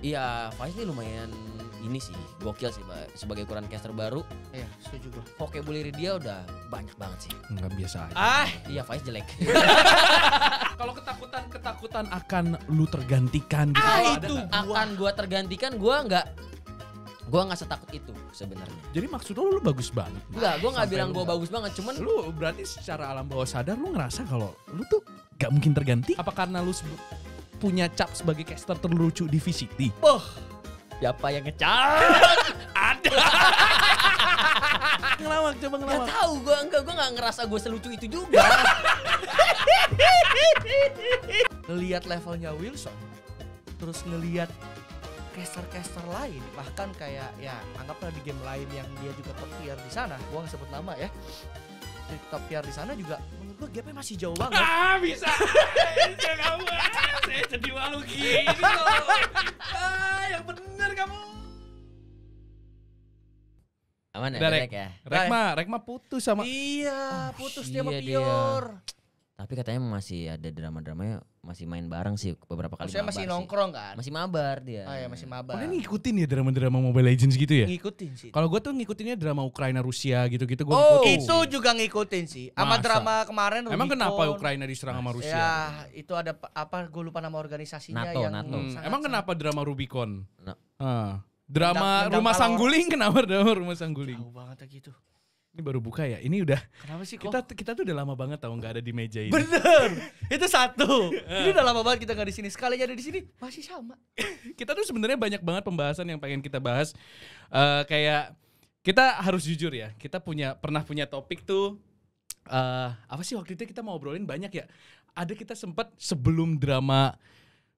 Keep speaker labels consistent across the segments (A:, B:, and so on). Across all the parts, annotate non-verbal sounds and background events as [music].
A: Iya, Faiz ini lumayan ini sih gokil sih Pak. sebagai ukuran caster baru. Iya, setuju gue. buliri dia udah banyak banget sih.
B: Enggak biasa aja. Ah, iya
A: Faiz jelek. [laughs]
B: Kalau ketakutan ketakutan akan lu tergantikan gitu. Ah, itu gua.
A: akan gua tergantikan gua enggak, gue nggak setakut itu sebenarnya.
B: Jadi maksud lu lu bagus banget. Enggak, gue nggak bilang gue bagus banget, cuman lu berarti secara alam bawah sadar lu ngerasa kalau lu tuh gak mungkin terganti. Apa karena lu punya cap sebagai caster terlucu di VCT? Boh, siapa yang ngecap? [laughs] Ada.
A: ngelawak, coba ngelawak. Gak tau, gue enggak, gue gak ngerasa gue selucu itu juga. [laughs]
C: Lihat levelnya Wilson, terus ngeliat caster-caster lain bahkan kayak ya anggaplah di game lain yang dia juga top tier di sana gue nggak sebut nama ya TikTok PR di sana juga menurut gue gapnya masih jauh banget. Ah
B: bisa. [laughs] kamu, ah, saya jadi malu gini loh. Ah yang benar kamu. Aman ya, Rek, ya. Rekma, Rekma putus sama Iya, putus oh, dia iya sama Pior. Tapi katanya
A: masih ada drama-dramanya masih main bareng sih beberapa kali. Maksudnya masih nongkrong kan? Masih mabar dia. Oh ya masih mabar. Kalian oh,
B: ngikutin ya drama-drama Mobile Legends gitu ya?
A: Ngikutin sih.
B: Kalau gue tuh ngikutinnya drama Ukraina Rusia gitu-gitu gue Oh ngikutin. itu
C: juga ngikutin sih. Sama drama kemarin Rubicon. Emang kenapa Ukraina diserang sama Rusia? Ya itu ada apa gue lupa nama organisasinya NATO, yang NATO. Hmm.
B: Emang kenapa drama Rubicon? No. Uh. Drama Mendang, Rumah Sangguling [laughs] kenapa drama Rumah Sangguling? Tahu banget ya gitu ini baru buka ya. Ini udah. Kenapa sih? Kita kok? kita tuh udah lama banget tau nggak ada di meja ini. Bener. [laughs] Itu satu. ini udah
C: lama banget kita nggak di sini. Sekali ada di sini masih sama.
B: [laughs] kita tuh sebenarnya banyak banget pembahasan yang pengen kita bahas. Uh, kayak kita harus jujur ya. Kita punya pernah punya topik tuh. Uh, apa sih waktu itu kita mau obrolin banyak ya. Ada kita sempat sebelum drama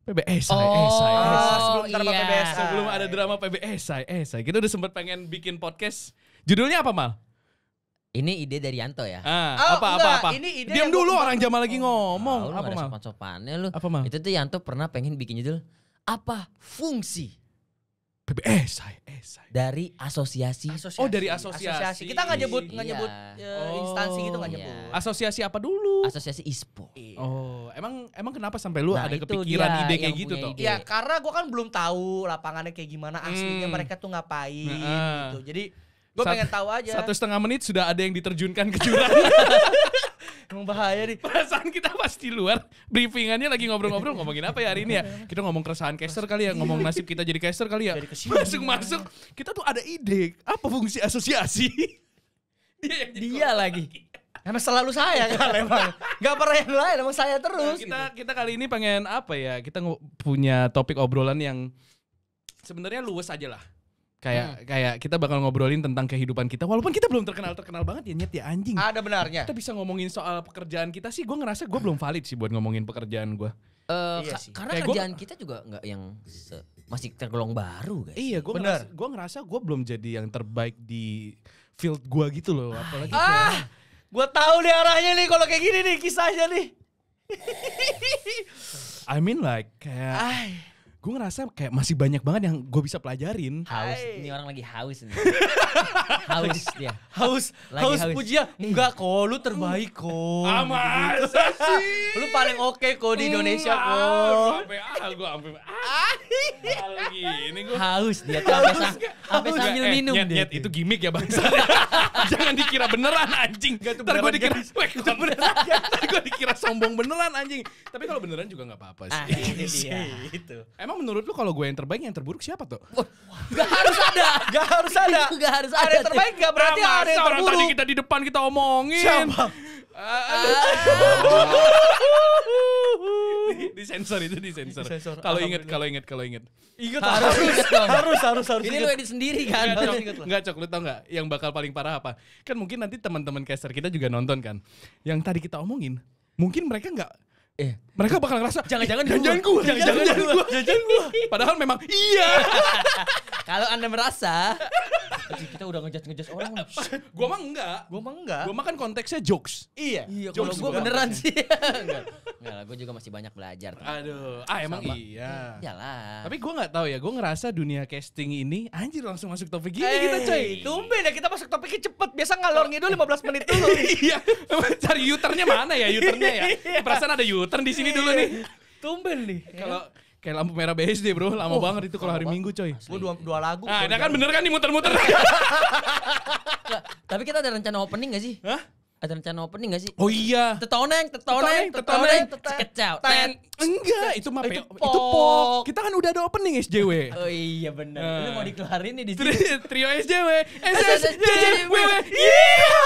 A: PBS, eh, oh, esai, esai. sebelum drama iya. PBS, sebelum ada
B: drama PBS, saya esai. Kita udah sempat pengen bikin podcast. Judulnya apa mal? Ini ide dari Yanto ya? Ah, oh, apa, apa, apa. Ini ide Diam dulu orang Jamal lagi
A: ngomong. Oh, apa, mal? sopan-sopannya lu. Apa, mal? Itu tuh Yanto pernah pengen bikin judul
B: apa fungsi
A: PBS, eh, Dari asosiasi.
B: asosiasi. Oh, dari asosiasi. asosiasi.
C: Kita nggak nyebut nggak iya. nyebut iya. uh, oh. instansi gitu nggak
D: oh, nyebut. Iya.
B: Asosiasi apa dulu? Asosiasi ISPO. Iya. Oh, emang emang kenapa sampai lu nah, ada kepikiran ide kayak gitu tuh? Ya
C: karena gua kan belum tahu lapangannya kayak gimana, aslinya hmm. mereka tuh ngapain nah,
B: gitu. Jadi Gue pengen tahu aja. Satu setengah menit sudah ada yang diterjunkan ke jurang. [laughs] Emang bahaya nih. Perasaan kita pasti luar briefingannya lagi ngobrol-ngobrol ngomongin apa ya hari ini ya. Kita ngomong keresahan caster kali ya, ngomong nasib kita jadi caster kali ya. Masuk-masuk kita tuh ada ide apa fungsi asosiasi. Dia, yang Dia lagi. Karena selalu saya iya. kan emang. Gak pernah yang lain, emang saya terus. Nah, kita gitu. kita kali ini pengen apa ya? Kita punya topik obrolan yang sebenarnya luwes aja lah. Kayak hmm. kayak kita bakal ngobrolin tentang kehidupan kita walaupun kita belum terkenal-terkenal banget ya nyet ya anjing. Ada benarnya. Kita bisa ngomongin soal pekerjaan kita sih. Gue ngerasa gue belum valid sih buat ngomongin pekerjaan gue.
A: Uh, iya ka karena kayak kerjaan gua, kita juga nggak yang
B: masih tergolong baru guys. Iya, gue ngerasa gue ngerasa gue belum jadi yang terbaik di field gue gitu loh, ah, apalagi
D: iya. ah, ah
C: gue tahu nih arahnya nih kalau kayak gini nih kisahnya nih.
A: [laughs]
B: I mean like kayak Ay gue ngerasa kayak masih banyak banget yang gue bisa pelajarin. Haus, Hai. ini orang lagi haus nih. [laughs] haus dia. Haus, lagi haus, haus. pujian. Enggak kok, lu terbaik uh. kok. Aman, gitu. sih. [laughs] Lu paling oke okay kok di hmm, Indonesia kok. sampai ah, gue sampai ah gini gue. Haus dia tuh sampai sa sambil, sambil eh, minum. Eh, nyet, nyet, itu gimmick ya bang. [laughs] Jangan dikira beneran anjing. Gak, Ntar gue dikira, wek itu beneran. [laughs] Ntar gue dikira sombong beneran anjing. Tapi kalau beneran juga gak apa-apa ah, sih. Ah, itu dia. itu. Emang menurut lu kalau gue yang terbaik, yang terburuk siapa tuh? Oh, gak harus ada. Gak harus ada. [laughs] Gak harus ada. Ada yang terbaik gak berarti ada yang terburuk. Tadi kita di depan kita omongin. Siapa? Uh, [laughs] di sensor itu di sensor. Kalau inget kalau inget kalau inget. Ingat harus harus harus harus. Ini lo edit sendiri kan. Enggak cok, lo tau nggak yang bakal paling parah apa? Kan mungkin nanti teman-teman caster kita juga nonton kan. Yang tadi kita omongin, mungkin mereka nggak Eh, mereka bakal ngerasa jangan-jangan jangan gua, jangan-jangan gua, jangan gua. Padahal memang iya. [laughs] Kalau Anda merasa
A: kita udah ngejat ngejat
B: orang. Eh, gua mah enggak. gue mah enggak. Gua mah kan konteksnya jokes. Iya. Iya, jokes gue beneran sih. [laughs] enggak.
A: Enggak lah, juga masih banyak belajar. Aduh, ah emang Sama. iya. Iyalah.
B: Tapi gue nggak tahu ya, gue ngerasa dunia casting ini anjir langsung masuk topik gini hey, kita eh. coy.
A: Tumben ya kita masuk topiknya cepet.
C: Biasa ngalor ngidul 15 menit dulu. [laughs] iya.
B: Cari yuternya mana ya yuternya ya? [laughs] Iya. Perasaan ada yuter di sini dulu nih. Tumben nih. Kalau Kayak lampu merah BSD bro, lama oh, banget itu kalau hari Minggu coy. Gue dua, dua lagu. Ah, nah, ini kan bener kan nih muter-muter. [laughs]
A: [laughs] Tapi kita ada rencana opening gak sih? Hah? ada rencana opening gak sih? Oh iya. Tetoneng, tetoneng, tetoneng, sekecau. Enggak,
B: itu mah itu pok. Kita kan udah ada opening SJW. Oh iya benar. Ini mau nah. dikelarin nih di sini. Trio SJW.
A: SJW.
B: Iya.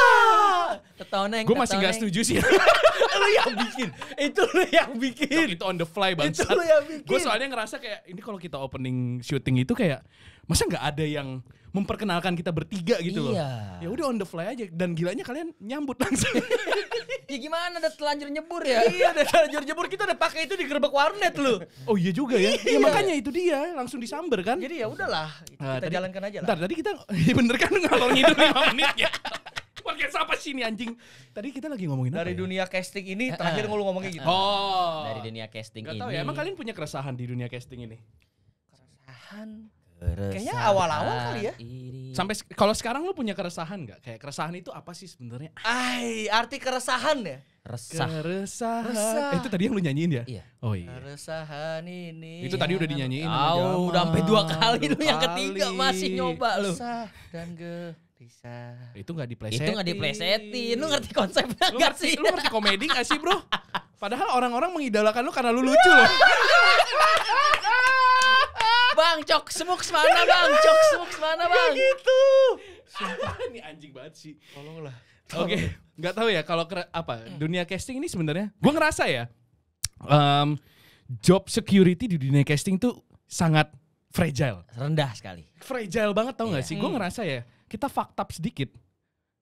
B: Tetoneng. Gue masih gak setuju sih. [laughs] lu yang bikin. Itu lu yang bikin. Itu on the fly banget. Itu lu yang bikin. Gue soalnya ngerasa kayak ini kalau kita opening syuting itu kayak masa nggak ada yang memperkenalkan kita bertiga gitu iya. loh. Ya udah on the fly aja dan gilanya kalian nyambut langsung. [laughs] ya gimana udah telanjur nyebur ya? iya, udah telanjur nyebur kita udah pakai itu di gerbek warnet loh Oh iya juga ya. Iya. Ya makanya itu dia langsung disamber kan. Jadi ya udahlah, nah, kita nah, tadi, jalankan aja lah. Bentar, tadi kita [laughs] ya bener kan ngalor ngidul 5 menit ya. Warga siapa sih ini anjing? Tadi kita lagi ngomongin Dari apa ya? dunia casting ini terakhir ngomong ngomongnya gitu. Oh. Dari dunia casting Gak ini. Tahu ya, emang kalian punya keresahan di dunia casting ini?
D: Keresahan
B: Kayaknya awal-awal kali ya. Sampai kalau sekarang lu punya keresahan nggak? Kayak keresahan itu apa sih sebenarnya?
C: Ai, arti keresahan ya?
B: Resah. Keresahan. Resah. Eh, itu tadi yang lu nyanyiin ya? Iya. Oh iya.
C: Keresahan ini. Itu tadi udah dinyanyiin. Oh, udah sampai dua kali lu yang ketiga masih nyoba
B: lu. Resah dan bisa. Itu nggak diplesetin. Itu gak diplesetin. Lu ngerti konsepnya nggak sih? Lu ngerti komedi gak sih, Bro? [laughs] Padahal orang-orang mengidolakan lu karena lu lucu loh. [laughs] Bang, cok semuk mana bang? Cok semuk mana bang? Gak gitu. Sumpah [laughs] ini anjing banget sih. Tolonglah. Oke, okay. nggak tahu ya kalau apa hmm. dunia casting ini sebenarnya, gue ngerasa ya um, job security di dunia casting tuh sangat fragile. Rendah sekali. Fragile banget tau yeah. sih? Gue hmm. ngerasa ya kita fucked up sedikit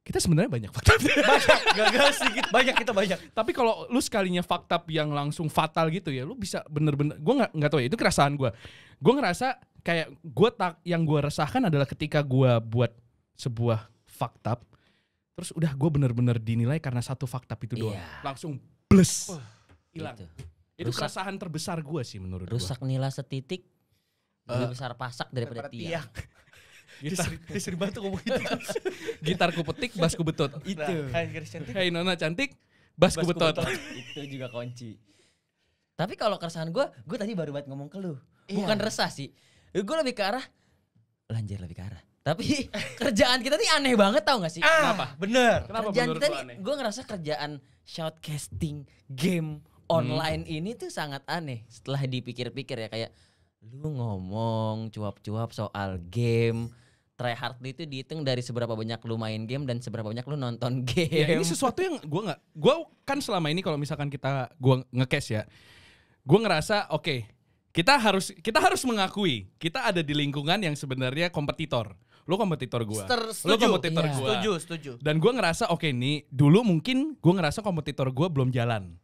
B: kita sebenarnya banyak fakta. [laughs] Banyak, gak, gak sedikit, banyak kita banyak. Tapi kalau lu sekalinya fakta yang langsung fatal gitu ya, lu bisa bener-bener, gue nggak nggak tahu ya itu kerasaan gue. Gue ngerasa kayak gue tak yang gue resahkan adalah ketika gue buat sebuah fakta, terus udah gue bener-bener dinilai karena satu fakta itu doang, yeah. langsung plus hilang. Oh, itu, itu rusak, terbesar gue sih menurut gue. Rusak gua. nila setitik lebih eh, besar pasak daripada, daripada tiang gitar sering banget ngomong gitu. [laughs] Gitar ku petik [laughs] basku betut itu nah, cantik nah, hai nona cantik basku, ku betot. [laughs] itu juga kunci
A: tapi kalau keresahan gue gue tadi baru banget ngomong ke lu iya. bukan resah sih gue lebih ke arah lanjir lebih ke arah tapi kerjaan kita nih aneh banget tau gak sih? Ah, Kenapa? Bener. Kenapa kerjaan kita nih, gue ngerasa kerjaan shoutcasting game hmm. online hmm. ini tuh sangat aneh. Setelah dipikir-pikir ya kayak lu ngomong cuap-cuap soal game, Try hard itu dihitung dari seberapa banyak lu main game dan seberapa banyak lu nonton [laughs]
B: iya, game. Ya, ini sesuatu yang gua nggak gua kan selama ini kalau misalkan kita gua nge ya. Gua ngerasa oke, okay, kita harus kita harus mengakui kita ada di lingkungan yang sebenarnya kompetitor. Lu kompetitor gua. Ster, setuju. Lu kompetitor yeah. gua. Setuju, setuju. Dan gua ngerasa oke okay, nih dulu mungkin gua ngerasa kompetitor gua belum jalan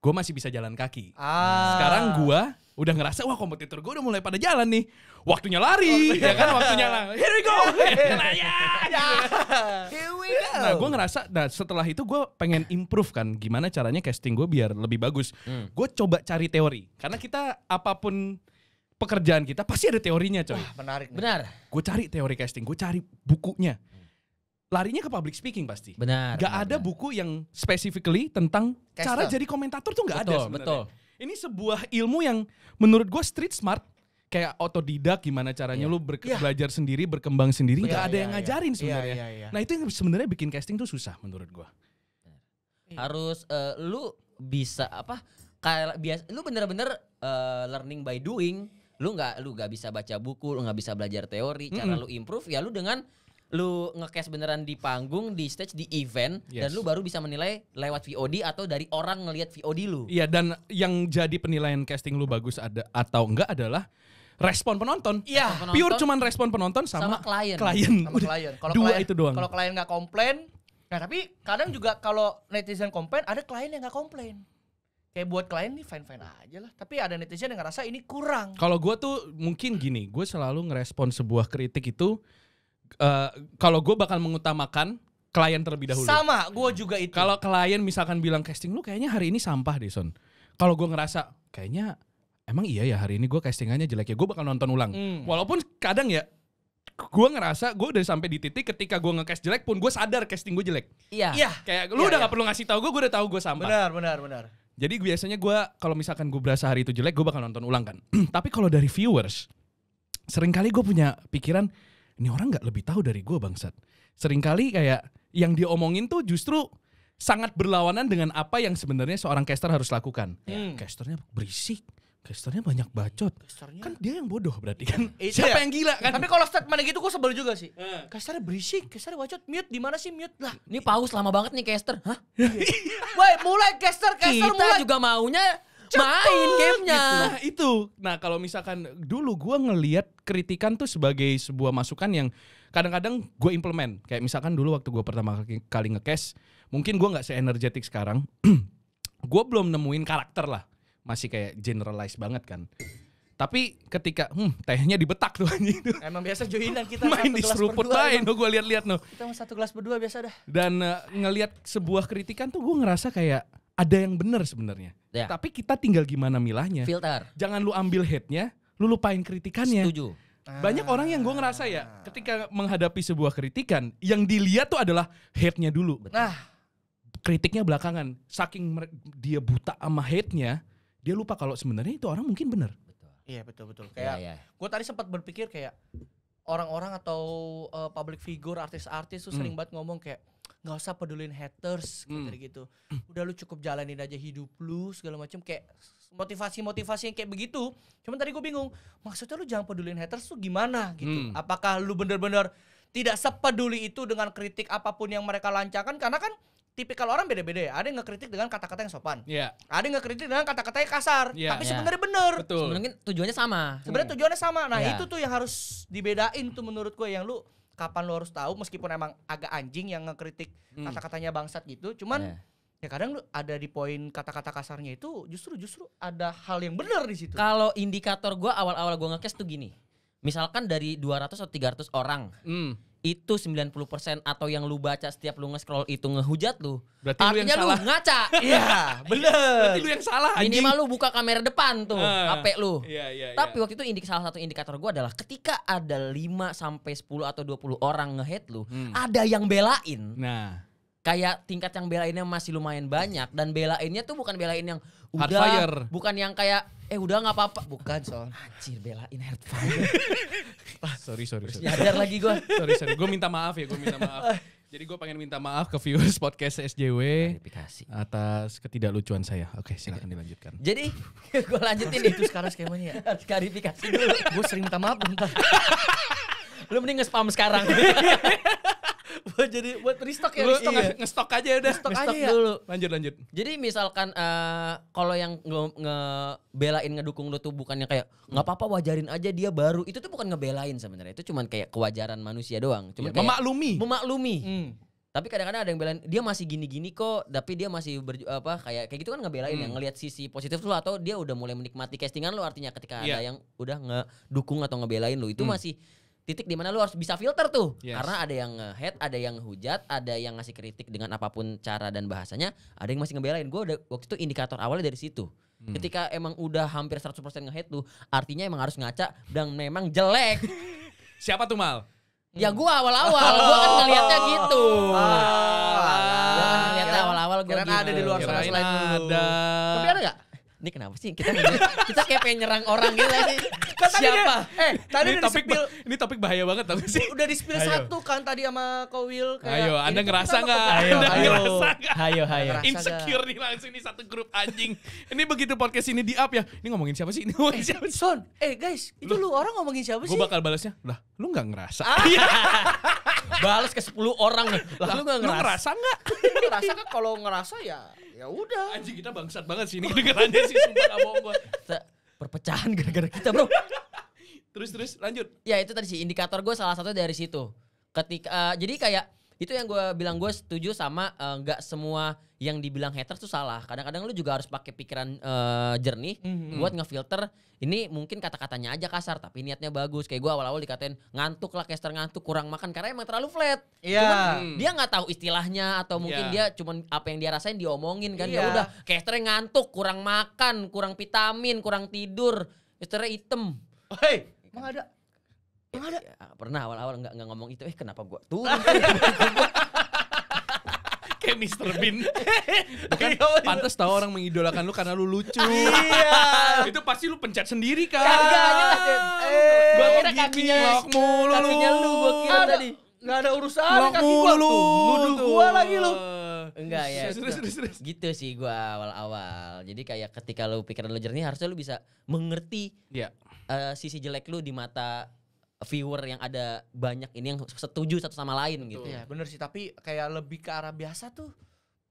B: gue masih bisa jalan kaki. Ah. Sekarang gue udah ngerasa wah kompetitor gue udah mulai pada jalan nih. Waktunya lari, oh, iya. ya kan? Waktunya lah. Here we go. [laughs] Iya. [laughs] nah,
D: ya, ya. [laughs] Here we go. Nah, gue
B: ngerasa nah setelah itu gue pengen improve kan gimana caranya casting gue biar lebih bagus. Hmm. Gue coba cari teori karena kita apapun pekerjaan kita pasti ada teorinya coy. Wah, menarik. Nih. Benar. Gue cari teori casting, gue cari bukunya. Hmm larinya ke public speaking pasti. Benar. Gak benar, ada benar. buku yang specifically tentang Caster. cara jadi komentator tuh gak betul, ada Sebenernya. Betul. Ini sebuah ilmu yang menurut gue street smart kayak otodidak gimana caranya yeah. lu yeah. belajar sendiri berkembang sendiri nggak yeah, ada yeah, yang iya, iya, iya. ngajarin yeah. sebenarnya. Yeah, yeah, yeah. Nah itu yang sebenarnya bikin casting tuh susah menurut gue. Harus
A: uh, lu bisa apa? Kayak biasa, lu bener-bener uh, learning by doing. Lu nggak lu nggak bisa baca buku, lu nggak bisa belajar teori. Mm -hmm. lu improve ya lu dengan lu ngecast beneran di panggung, di stage, di event yes. dan lu baru bisa menilai lewat VOD atau dari orang ngelihat VOD lu.
B: Iya, dan yang jadi penilaian casting lu bagus ada atau enggak adalah respon penonton. Iya, pure cuman respon penonton
C: sama, sama klien. Klien. Sama Kalau dua klien, itu doang. Kalau klien nggak komplain, nah tapi kadang juga kalau netizen komplain, ada klien yang nggak komplain kayak buat klien nih fine fine aja lah tapi ada netizen yang ngerasa ini kurang
B: kalau gue tuh mungkin gini gue selalu ngerespon sebuah kritik itu uh, kalau gue bakal mengutamakan klien terlebih dahulu. Sama, gue juga itu. Kalau klien misalkan bilang casting lu kayaknya hari ini sampah deh Son. Kalau gue ngerasa kayaknya emang iya ya hari ini gue castingannya jelek ya gue bakal nonton ulang. Hmm. Walaupun kadang ya gue ngerasa gue udah sampai di titik ketika gue ngecast jelek pun gue sadar casting gue jelek. Iya. Iya. Kayak lu iya, udah iya. gak perlu ngasih tau gue, gue udah tau gue sampah. Benar, benar, benar. Jadi biasanya gue kalau misalkan gue berasa hari itu jelek, gue bakal nonton ulang kan. [clears throat] Tapi kalau dari viewers, seringkali gue punya pikiran, ini orang nggak lebih tahu dari gue bangsat. Seringkali kayak yang diomongin tuh justru sangat berlawanan dengan apa yang sebenarnya seorang caster harus lakukan. Ya. Hmm. Casternya berisik, casternya banyak bacot. Casternya... Kan dia yang bodoh berarti kan. [laughs] Siapa ya. yang gila kan? Tapi
C: kalau statement gitu gue sebel juga sih. Caster hmm. Casternya berisik, casternya bacot, mute di mana sih
A: mute? Lah, ini paus lama banget nih caster. Hah? [laughs] Woi, mulai caster, caster Kita mulai. juga maunya main gamenya. Gitu.
B: Nah itu. Nah kalau misalkan dulu gue ngeliat kritikan tuh sebagai sebuah masukan yang kadang-kadang gue implement. Kayak misalkan dulu waktu gue pertama kali ngecash, mungkin gue nggak seenergetik sekarang. [clears throat] gue belum nemuin karakter lah. Masih kayak generalize banget kan. Tapi ketika hmm, tehnya dibetak tuh [laughs] anjing itu.
C: Emang biasa joinan kita main di seruput lain
B: tuh gue lihat-lihat no.
C: Kita mau satu gelas berdua biasa
B: dah. Dan uh, eh, ngelihat sebuah kritikan tuh gue ngerasa kayak ada yang benar sebenarnya. Ya. Tapi kita tinggal gimana milahnya. Filter. Jangan lu ambil hate-nya, lu lupain kritikannya. Setuju. Banyak ah. orang yang gue ngerasa ya, ah. ketika menghadapi sebuah kritikan, yang dilihat tuh adalah hate-nya dulu. Nah, kritiknya belakangan. Saking dia buta sama hate-nya, dia lupa kalau sebenarnya itu orang mungkin benar.
C: Iya betul
D: betul.
B: Ya, kayak ya, ya. gue tadi sempat
C: berpikir kayak orang-orang atau uh, public figure, artis-artis tuh hmm. sering banget ngomong kayak nggak usah pedulin haters hmm. gitu udah lu cukup jalanin aja hidup lu segala macam kayak motivasi-motivasi yang kayak begitu cuman tadi gue bingung maksudnya lu jangan pedulin haters tuh gimana gitu hmm. apakah lu bener-bener tidak sepeduli itu dengan kritik apapun yang mereka lancarkan karena kan tipikal orang beda-beda ya. Ada yang ngekritik dengan kata-kata yang sopan. Yeah. Ada yang ngekritik dengan kata-kata yang kasar. Yeah. Tapi yeah. sebenarnya bener. Betul. Sebenarnya
A: tujuannya sama. Sebenarnya iya. tujuannya
C: sama. Nah, yeah. itu tuh yang harus dibedain tuh menurut gue yang lu kapan lu harus tahu meskipun emang agak anjing yang ngekritik hmm. kata-katanya bangsat gitu cuman yeah ya kadang lu ada di poin kata-kata kasarnya itu justru justru ada hal yang benar di situ.
A: Kalau indikator gua awal-awal gua ngekes tuh gini. Misalkan dari 200 atau 300 orang. Mm itu 90% atau yang lu baca setiap lu nge-scroll itu ngehujat lu. Berarti Artinya lu, yang lu ngaca. [laughs] Iya, iya, bener. Berarti lu yang salah anjing. Minimal lu buka kamera depan tuh, uh, lu. Iya, iya, iya, Tapi waktu itu indik salah satu indikator gua adalah ketika ada 5 sampai 10 atau 20 orang nge-hate lu, hmm. ada yang belain. Nah, kayak tingkat yang belainnya masih lumayan banyak dan belainnya tuh bukan belain yang udah bukan yang kayak eh udah nggak apa-apa bukan soal anjir belain Heartfire [laughs] ah,
B: sorry sorry sorry nyadar lagi gue [laughs] sorry sorry gue minta maaf ya gue minta maaf ah. jadi gue pengen minta maaf ke viewers podcast SJW Klarifikasi. atas ketidaklucuan saya. Oke, silakan dilanjutkan.
C: Jadi [laughs] gue lanjutin itu sekarang skemanya ya. klarifikasi dulu. gue sering minta maaf bentar.
A: Lu mending nge-spam sekarang jadi buat restock ya, restock iya.
B: ngestok aja udah. stok aja ya. dulu. Lanjut lanjut.
A: Jadi misalkan uh, kalau yang nge, nge belain ngedukung lu tuh bukannya kayak nggak apa-apa wajarin aja dia baru. Itu tuh bukan ngebelain sebenarnya. Itu cuman kayak kewajaran manusia doang. Cuman ya, memaklumi. Memaklumi. Hmm. Tapi kadang-kadang ada yang belain dia masih gini-gini kok, tapi dia masih ber, apa kayak kayak gitu kan ngebelain ya, hmm. yang ngelihat sisi positif lu atau dia udah mulai menikmati castingan lu artinya ketika yeah. ada yang udah ngedukung atau ngebelain lu itu hmm. masih titik di mana lu harus bisa filter tuh yes. karena ada yang head ada yang hujat ada yang ngasih kritik dengan apapun cara dan bahasanya ada yang masih ngebelain gue udah waktu itu indikator awalnya dari situ hmm. ketika emang udah hampir 100% ngehead tuh artinya emang harus ngaca dan memang jelek
B: [laughs] siapa tuh mal
A: ya gue awal-awal gue kan ngelihatnya oh. gitu ah, ah, ah, awal-awal kira gitu. ada di luar sana selain
B: ada tapi ini kenapa sih kita
A: kita kayak pengen nyerang orang gitu sih kan siapa dia, eh tadi
B: ini topik ini topik bahaya banget tapi sih udah di spill satu
C: kan tadi sama Kowil kayak ayo anda ngerasa
B: nggak ayo anda ayo, ngerasa nggak ayo ayo insecure nih langsung ini satu grup anjing ini begitu podcast ini di up ya ini ngomongin siapa sih ini ngomongin eh, siapa sih Son eh guys itu lu, lu orang ngomongin siapa sih gua bakal balasnya lah lu nggak ngerasa ah. [laughs] balas ke 10 orang nih. Lah lu enggak ngerasa?
C: nggak? ngerasa ngerasa kan kalau ngerasa ya
B: ya udah. Anjing kita bangsat banget sih ini kedengarannya sih sumpah enggak bohong
A: Perpecahan gara-gara
B: kita, Bro. terus terus lanjut.
A: Ya itu tadi sih indikator gue salah satu dari situ. Ketika uh, jadi kayak itu yang gue bilang gue setuju sama eh, nggak uh, semua yang dibilang hater tuh salah. Kadang-kadang lu juga harus pakai pikiran uh, jernih mm-hmm. buat ngefilter ini mungkin kata-katanya aja kasar tapi niatnya bagus. Kayak gue awal-awal dikatain ngantuk lah kester ngantuk, kurang makan karena emang terlalu flat. Yeah. Cuman, hmm. dia nggak tahu istilahnya atau mungkin yeah. dia cuman apa yang dia rasain diomongin kan. Yeah. Ya udah, caster ngantuk, kurang makan, kurang vitamin, kurang tidur, caster item. Hey emang ada Emang ada? Ya, pernah awal-awal nggak -awal ngomong itu, eh kenapa gua tuh?
B: [laughs] Kayak Mr. Bean. [laughs] Bukan iya, pantas tau orang mengidolakan lu karena lu lucu. iya. [laughs] itu pasti lu pencet sendiri kan. Kagak eh, Gua
D: kira
C: kakinya kakinya lu gua kira ada, tadi. Enggak ada urusan kaki gua lu. Nuduh gua lagi lu. Enggak ya. Gitu. Serius,
A: serius, serius. Gitu sih gua awal-awal. Jadi kayak ketika lu pikiran lu jernih harusnya lu bisa mengerti yeah. Iya. uh, sisi jelek lu di mata viewer yang ada banyak ini yang setuju satu sama lain gitu. Iya, bener
C: sih, tapi kayak lebih ke arah biasa tuh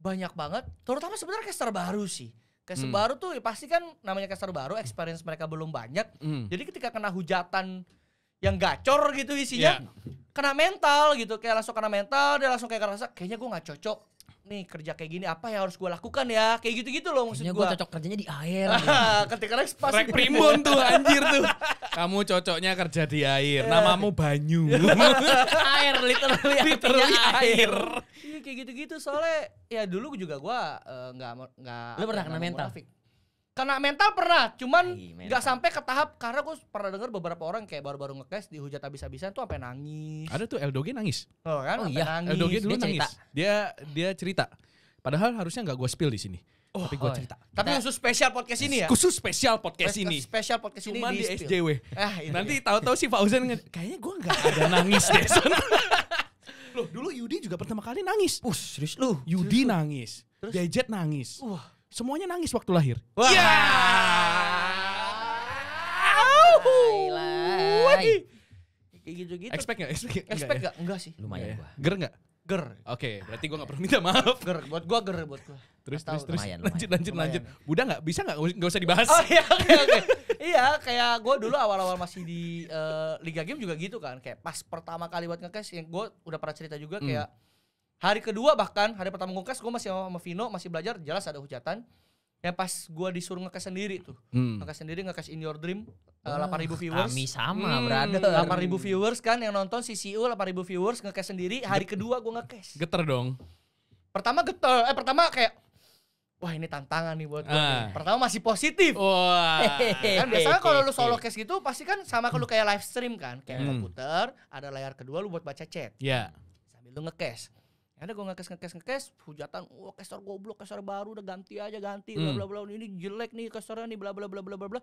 C: banyak banget, terutama sebenarnya caster baru sih. Caster hmm. baru tuh ya pasti kan namanya caster baru, experience mereka belum banyak. Hmm. Jadi ketika kena hujatan yang gacor gitu isinya, yeah. kena mental gitu, kayak langsung kena mental, dia langsung kayak ngerasa kayaknya gue nggak cocok nih kerja kayak gini apa yang harus gue lakukan ya kayak gitu gitu loh maksudnya gue cocok kerjanya di air [laughs] gitu. ketika next pas Rek primbon tuh [laughs] anjir
B: tuh kamu cocoknya kerja di air iya. namamu banyu [laughs]
A: air literally
B: literally air, air.
C: Iya, kayak gitu gitu soalnya ya dulu juga gue eh, nggak uh, nggak lu pernah ya, kena mental kena mental pernah, cuman nggak sampai ke tahap karena gue pernah dengar beberapa orang kayak baru-baru ngekes dihujat habis-habisan tuh sampai nangis.
B: Ada tuh Eldogi nangis. Oh kan, oh, iya. nangis. Eldogi dulu dia nangis. Dia dia cerita. Padahal harusnya nggak gue spill di sini. Oh, tapi gue oh, iya. cerita.
C: Tapi khusus spesial
B: podcast ini ya? Khusus spesial podcast ini. Spesial podcast ini Cuman di, di SJW. Ah, iya, Nanti iya. tahu-tahu si Fauzan kayaknya gue nggak ada [laughs] nangis deh. Loh, dulu Yudi juga pertama kali nangis. Uh, serius lu? Yudi serius, nangis. Terus? Gadget nangis. Wah. Uh semuanya nangis waktu lahir. Wah. Yeah. Lagi.
C: Kayak gitu-gitu. Expect gak? Expect, expect enggak, ya? Enggak sih. Lumayan iya. gua.
B: Ger gak? Ger. Oke, okay, berarti gua gak perlu minta maaf. Ger, buat gua ger buat gua. Terus, terus, terus. Lumayan, lanjut, lumayan. lanjut, lumayan. lanjut. Udah gak? Bisa gak? Gak usah dibahas. Oh iya, oke, okay, oke.
C: Okay. iya, kayak gua dulu awal-awal masih di uh, Liga Game juga gitu kan. Kayak pas pertama kali buat ngecash, yang gua udah pernah cerita juga hmm. kayak... Hmm Hari kedua bahkan, hari pertama ngukes gue masih sama Vino, masih belajar, jelas ada hujatan. yang pas gue disuruh ngekes sendiri tuh. Hmm. Ngekes sendiri, ngekes In Your Dream. Uh, oh, 8.000 viewers. Kami sama, hmm, brother. 8.000 viewers kan yang nonton CCU 8.000 viewers ngekes sendiri. Hari Get, kedua gue ngekes. Geter dong. Pertama geter, eh pertama kayak Wah ini tantangan nih buat gue. Uh. Ah. Pertama masih positif. Wah. Wow. Kan biasanya kalau lu solo case gitu pasti kan sama kalau kayak live stream kan. Kayak hmm. komputer, ada layar kedua lu buat baca chat. Iya. Yeah. Sambil lu ngecast ada gue ngekes ngekes ngekes hujatan wah caster goblok caster baru udah ganti aja ganti bla hmm. bla bla ini jelek nih casternya nih bla bla bla bla bla bla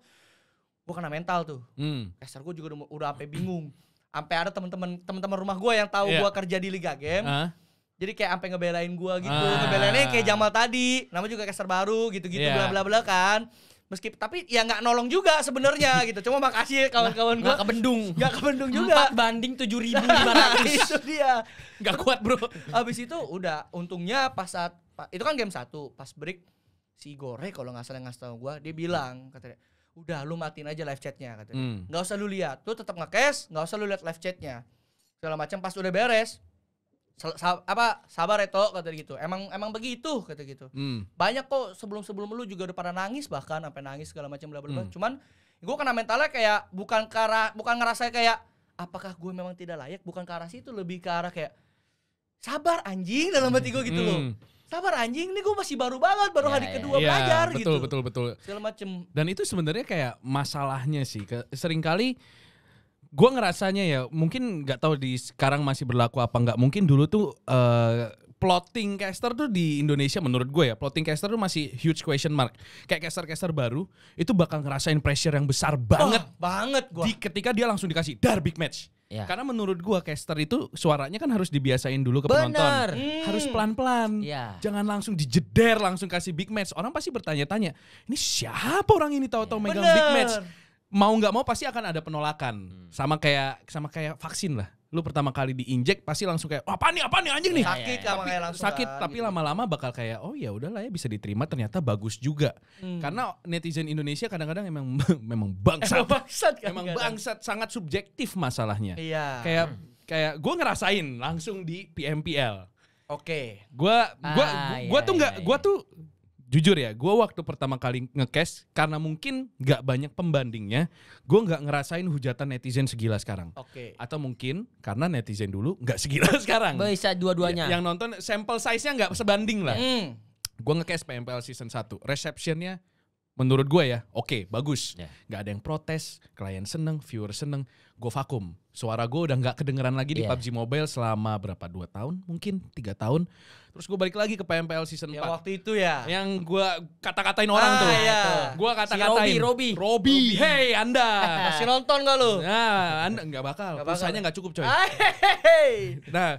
C: gue kena mental tuh hmm. caster gue juga udah, udah sampai bingung sampai ada teman-teman teman-teman rumah gue yang tahu yeah. gue kerja di liga game uh. jadi kayak sampai ngebelain gue gitu ah. ngebelainnya kayak Jamal tadi nama juga caster baru gitu gitu iya. yeah. bla bla bla kan meski tapi ya nggak nolong juga sebenarnya [laughs] gitu cuma makasih ya kawan-kawan gue nggak kebendung nggak kebendung juga empat banding tujuh ribu [laughs] itu dia nggak kuat bro abis itu udah untungnya pas saat itu kan game satu pas break si Gore kalau nggak salah ngasih tau gue dia bilang katanya udah lu matiin aja live chatnya katanya hmm. nggak hmm. usah lu lihat lu tetap ngecash nggak usah lu lihat live chatnya segala macam pas udah beres apa sabar ya, toh kata gitu emang emang begitu kata gitu hmm. banyak kok sebelum sebelum lu juga udah pada nangis bahkan sampai nangis segala macam bla bla hmm. cuman gue kena mentalnya kayak bukan karena bukan ngerasa kayak apakah gue memang tidak layak bukan ke arah situ lebih ke arah kayak sabar anjing dalam hati gue gitu hmm. loh sabar anjing ini gue masih baru banget baru ya, hari ya, ya. kedua ya, belajar betul, gitu betul betul betul segala macem
B: dan itu sebenarnya kayak masalahnya sih seringkali kali gue ngerasanya ya mungkin nggak tahu di sekarang masih berlaku apa nggak mungkin dulu tuh uh, plotting caster tuh di Indonesia menurut gue ya plotting caster tuh masih huge question mark kayak caster caster baru itu bakal ngerasain pressure yang besar banget oh, banget gue. di ketika dia langsung dikasih dar big match Ya. Karena menurut gua caster itu suaranya kan harus dibiasain dulu ke penonton. Hmm. Harus pelan-pelan. Ya. Jangan langsung dijeder langsung kasih big match. Orang pasti bertanya-tanya, ini siapa orang ini tahu-tahu megang Bener. big match? mau nggak mau pasti akan ada penolakan. Hmm. Sama kayak sama kayak vaksin lah. Lu pertama kali diinjek pasti langsung kayak apa nih apa nih anjing nih. Sakit ya, ya, ya. tapi, langsung sakit kan, tapi lama lama-lama bakal kayak oh ya udahlah ya bisa diterima ternyata bagus juga. Hmm. Karena netizen Indonesia kadang-kadang emang [laughs] memang bangsat. bangsat kan, emang bangsat sangat subjektif masalahnya. Iya. Kayak hmm. kayak gue ngerasain langsung di PMPL. Oke. Okay. gue gue ah, gua, iya, iya, gua iya, tuh nggak iya, iya. tuh jujur ya, gue waktu pertama kali ngecash karena mungkin gak banyak pembandingnya, gue nggak ngerasain hujatan netizen segila sekarang. Oke. Okay. Atau mungkin karena netizen dulu nggak segila [laughs] sekarang. Bisa dua-duanya. Ya, yang nonton sampel size-nya nggak sebanding lah. Mm. Gue ngecash PMPL season 1, receptionnya menurut gue ya, oke, okay, bagus. Yeah. Gak ada yang protes, klien seneng, viewer seneng, gue vakum suara gue udah nggak kedengeran lagi yeah. di iya. PUBG Mobile selama berapa dua tahun mungkin tiga tahun terus gue balik lagi ke PMPL season ya, 4 waktu itu ya yang gue kata-katain orang ah, tuh ya. gue kata-katain si Robi Robi hey anda [laughs] masih nonton gak lu nah anda nggak bakal gak nggak cukup coy ah, nah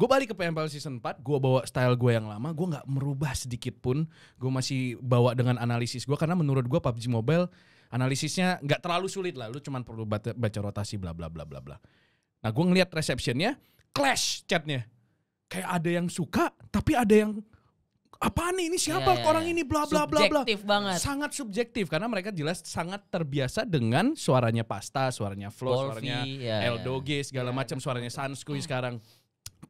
B: gue balik ke PMPL season 4 gue bawa style gue yang lama gue nggak merubah sedikit pun gue masih bawa dengan analisis gue karena menurut gue PUBG Mobile analisisnya nggak terlalu sulit lah lu cuman perlu baca, baca rotasi bla bla bla bla bla nah gue ngeliat receptionnya clash chatnya kayak ada yang suka tapi ada yang apa nih ini siapa yeah, iya, orang iya. ini bla bla bla bla banget. sangat subjektif karena mereka jelas sangat terbiasa dengan suaranya pasta suaranya flow suaranya yeah, iya. Eldoge segala yeah. macam suaranya yeah. sekarang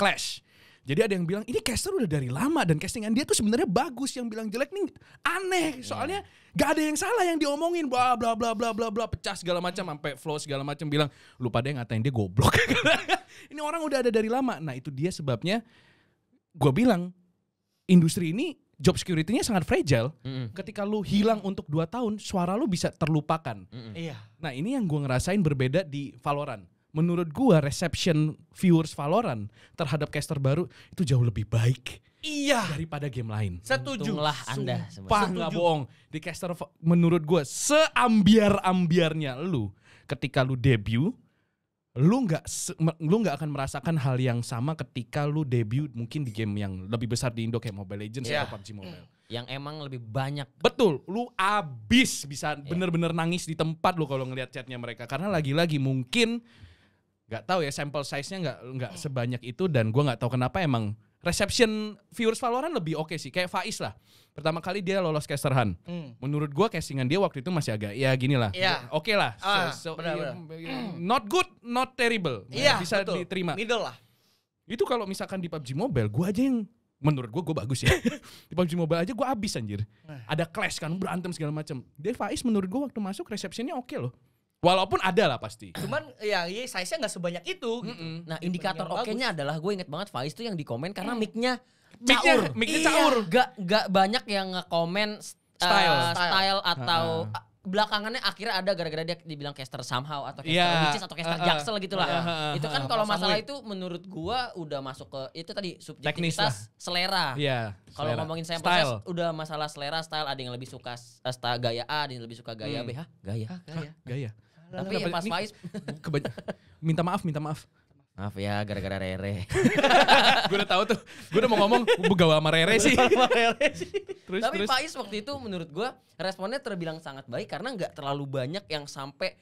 B: clash jadi ada yang bilang ini caster udah dari lama dan castingan dia tuh sebenarnya bagus. Yang bilang jelek nih aneh. Iya. Soalnya gak ada yang salah yang diomongin bla bla bla bla bla bla pecah segala macam sampai flow segala macam bilang lu pada yang ngatain dia goblok. [laughs] ini orang udah ada dari lama. Nah, itu dia sebabnya gue bilang industri ini job security-nya sangat fragile. Mm -hmm. Ketika lu hilang untuk 2 tahun, suara lu bisa terlupakan. Mm -hmm. Iya. Nah, ini yang gue ngerasain berbeda di Valorant menurut gua reception viewers Valorant terhadap caster baru itu jauh lebih baik. Iya. Daripada game lain. Setuju. Untunglah Anda. Sumpah nggak bohong. Di caster menurut gua seambiar-ambiarnya lu ketika lu debut lu nggak lu nggak akan merasakan hal yang sama ketika lu debut mungkin di game yang lebih besar di Indo kayak Mobile Legends yeah. atau iya. PUBG Mobile. Yang emang lebih banyak. Betul, lu abis bisa iya. bener-bener yeah. nangis di tempat lu kalau ngelihat chatnya mereka karena lagi-lagi mungkin nggak tahu ya sample size-nya nggak nggak sebanyak itu dan gue nggak tahu kenapa emang reception viewers Valorant lebih oke okay sih kayak Faiz lah pertama kali dia lolos caster Hunt hmm. menurut gue castingan dia waktu itu masih agak ya gini lah yeah. Ya, oke okay lah ah, so, so, benar, ya, [clears throat] not good not terrible yeah, nah, iya, bisa betul. diterima middle lah itu kalau misalkan di PUBG Mobile gue aja yang menurut gue gue bagus ya [laughs] di PUBG Mobile aja gue abis anjir eh. ada clash kan berantem segala macam dia Faiz menurut gue waktu masuk receptionnya oke okay loh Walaupun ada lah pasti.
A: Cuman ya, ya size-nya nggak sebanyak itu. Mm -mm. Gitu. Nah indikator oke-nya adalah gue inget banget Faiz tuh yang di komen karena mm. mic-nya caur. Mic-nya, mic iya. caur. Gak, gak banyak yang komen eh, style, uh, style. style atau uh. belakangannya akhirnya ada gara-gara dia dibilang caster somehow atau caster yeah. witches atau caster uh, uh. jaksel gitu lah. Uh, uh, uh, itu kan uh, uh, kalau masalah itu menurut gua udah masuk ke itu tadi subjektivitas selera. Yeah, kalau ngomongin saya proses udah masalah selera style ada yang lebih suka eh, style gaya A, ada yang lebih suka gaya hmm. B, Hah? gaya. Hah, gaya. Hah, gaya. Nah, tapi ya Mas Faiz [laughs] minta
B: maaf, minta maaf. Maaf ya gara-gara Rere. [laughs] gue udah tahu tuh. Gue udah mau ngomong begawa sama Rere sih. sama
A: Rere sih. terus, Tapi terus. Faiz waktu itu menurut gue responnya terbilang sangat baik karena nggak terlalu banyak yang sampai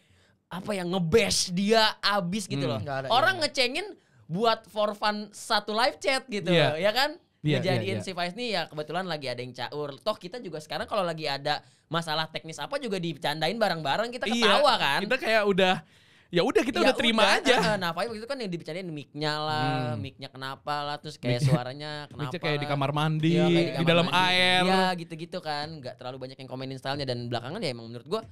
A: apa yang ngebash dia abis gitu hmm. loh. Ada, Orang ya. ngecengin buat for fun satu live chat gitu yeah. loh, ya kan? yeah, iya, ngejadiin yeah, yeah. si Faiz nih ya kebetulan lagi ada yang caur. Toh kita juga sekarang kalau lagi ada masalah teknis apa juga dicandain bareng-bareng kita iya, ketawa yeah, kan.
B: Kita kayak udah ya udah kita ya udah terima udah, aja. Uh,
A: nah, Faiz itu kan yang dibicarain mic lah, hmm. mic kenapa lah, terus kayak [laughs] suaranya kenapa. kayak di kamar iya, mandi, ya, di, kamar di dalam mandi. air. Ya gitu-gitu kan, nggak terlalu banyak yang komenin stylenya dan belakangan ya emang menurut gua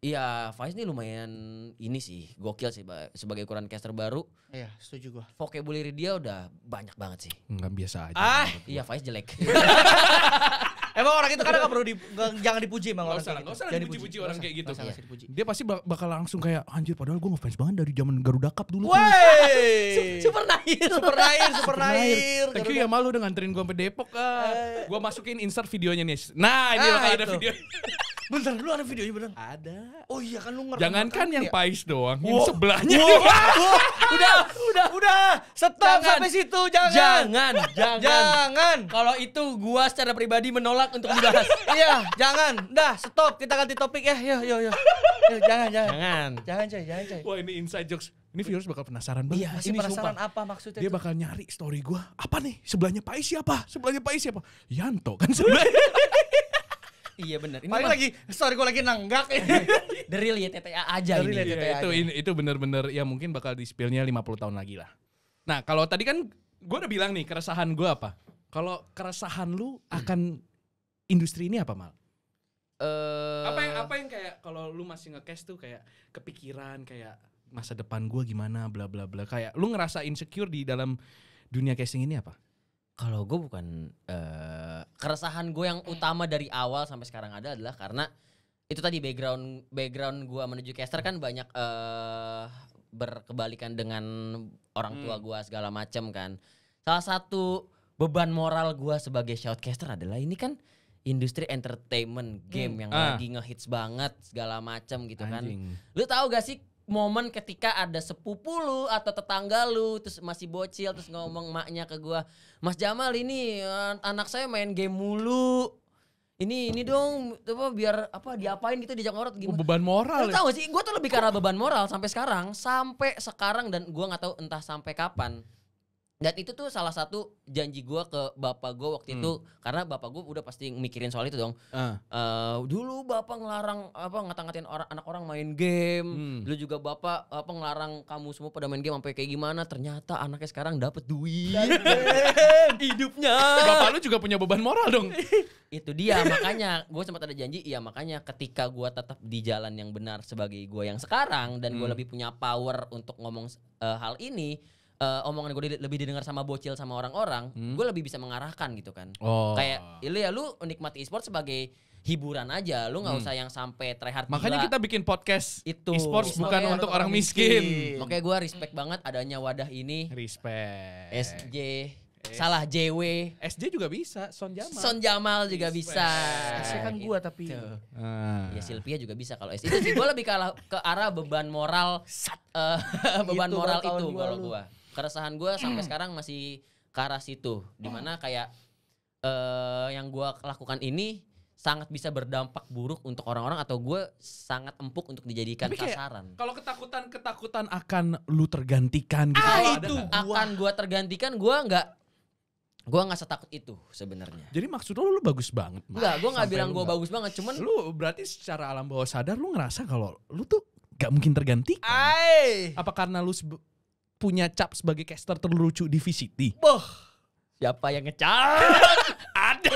A: Iya, Faiz ini lumayan ini sih, gokil sih sebagai ukuran caster baru. Iya, setuju gua. Vocabulary dia udah banyak banget sih. Enggak biasa aja. Ah, iya Faiz jelek. [laughs] Emang orang itu kadang gak perlu di, jangan dipuji emang gak orang usah, gitu.
B: Gak usah dipuji-puji orang kayak gitu. Usah, iya. Dia pasti bakal langsung kayak anjir padahal gue ngefans banget dari zaman Garuda Cup dulu. Woi. super nair, super nair, super nair. Tapi ya malu udah nganterin gue sampai Depok. Ah. Eh. Gue masukin insert videonya nih. Nah, ini ah, ada video. [laughs] Bentar,
C: lu ada videonya bener? Ada. Oh iya kan lu ngerti. kan yang ya? Pais
B: doang, wow. yang sebelahnya. Wow. Wow.
C: udah, udah, udah. Stop jangan. sampai situ, jangan. Jangan, jangan. jangan. Kalau itu gua secara pribadi menolak untuk dibahas. [laughs] iya, jangan. Dah, stop. Kita ganti topik ya. Yo, yo, yo. yo jangan, jangan. Jangan. Jangan, coy, jangan, coy.
B: Wah, ini inside jokes. Ini viewers bakal penasaran banget. Iya, masih ini penasaran sumpah. apa maksudnya? Dia itu? bakal nyari story gua. Apa nih? Sebelahnya Pais siapa? Sebelahnya Pais siapa? Yanto kan [laughs] sebelahnya. Iya benar. Ini lagi sorry
C: gue lagi nanggak. [laughs] The real ya TTA aja ini. Ya, ini. TTA itu
B: itu benar-benar ya mungkin bakal di spillnya puluh tahun lagi lah. Nah, kalau tadi kan gue udah bilang nih keresahan gue apa? Kalau keresahan lu akan industri ini apa mal? Uh, apa yang apa yang kayak kalau lu masih ngecast tuh kayak kepikiran kayak masa depan gue gimana bla bla bla kayak lu ngerasa insecure di dalam dunia casting ini apa? kalau gue
A: bukan uh, keresahan gue yang hmm. utama dari awal sampai sekarang ada adalah karena itu tadi background background gue menuju caster kan banyak uh, berkebalikan dengan orang tua hmm. gue segala macam kan salah satu beban moral gue sebagai shoutcaster adalah ini kan industri entertainment game hmm. yang ah. lagi ngehits banget segala macam gitu kan. Anjing. kan. Lu tahu gak sih momen ketika ada sepupu lu atau tetangga lu terus masih bocil terus ngomong maknya ke gua, "Mas Jamal ini anak saya main game mulu." Ini ini dong apa biar apa diapain gitu dijak ngorot gimana? Oh,
B: beban moral. Ya? tahu ya?
A: sih, gua tuh lebih karena beban moral sampai sekarang, sampai sekarang dan gua nggak tahu entah sampai kapan dan itu tuh salah satu janji gue ke bapak gue waktu hmm. itu karena bapak gue udah pasti mikirin soal itu dong uh. Uh, dulu bapak ngelarang apa ngata-ngatain orang anak orang main game hmm. dulu juga bapak apa ngelarang kamu semua pada main game sampai kayak gimana ternyata anaknya sekarang dapat duit
B: [laughs] hidupnya bapak lu juga punya beban moral dong
A: [laughs] itu dia makanya gue sempat ada janji iya makanya ketika gue tetap di jalan yang benar sebagai gue yang sekarang dan hmm. gue lebih punya power untuk ngomong uh, hal ini uh, omongan gue lebih didengar sama bocil sama orang-orang, hmm. gue lebih bisa mengarahkan gitu kan. Oh. Kayak ya lu nikmati e-sport sebagai hiburan aja, lu nggak hmm. usah yang sampai tryhard. Makanya gila. kita bikin podcast itu e-sports bukan untuk orang, orang miskin. miskin. Oke, gue respect banget adanya wadah ini. Respect. SJ salah
B: JW SJ juga bisa Son Jamal Son Jamal juga bisa
A: SJ kan gua tapi uh. ya Silvia juga bisa kalau SJ itu sih gua lebih ke, arah beban moral uh, [laughs] beban itu moral itu kalau gua keresahan gue sampai sekarang masih ke arah situ dimana kayak uh, yang gue lakukan ini sangat bisa berdampak buruk untuk orang-orang atau gue sangat empuk untuk dijadikan sasaran.
B: Kalau ketakutan ketakutan akan lu tergantikan gitu. Ah, itu
A: gua. akan gue tergantikan gue nggak gue nggak setakut
B: itu sebenarnya. Jadi maksud lu lu bagus banget. Enggak, gue nggak bilang gue bagus banget, cuman lu berarti secara alam bawah sadar lu ngerasa kalau lu tuh gak mungkin tergantikan. Ay. Apa karena lu punya cap sebagai caster terlucu di VCT? Boh, siapa yang ngecap? [laughs] Ada.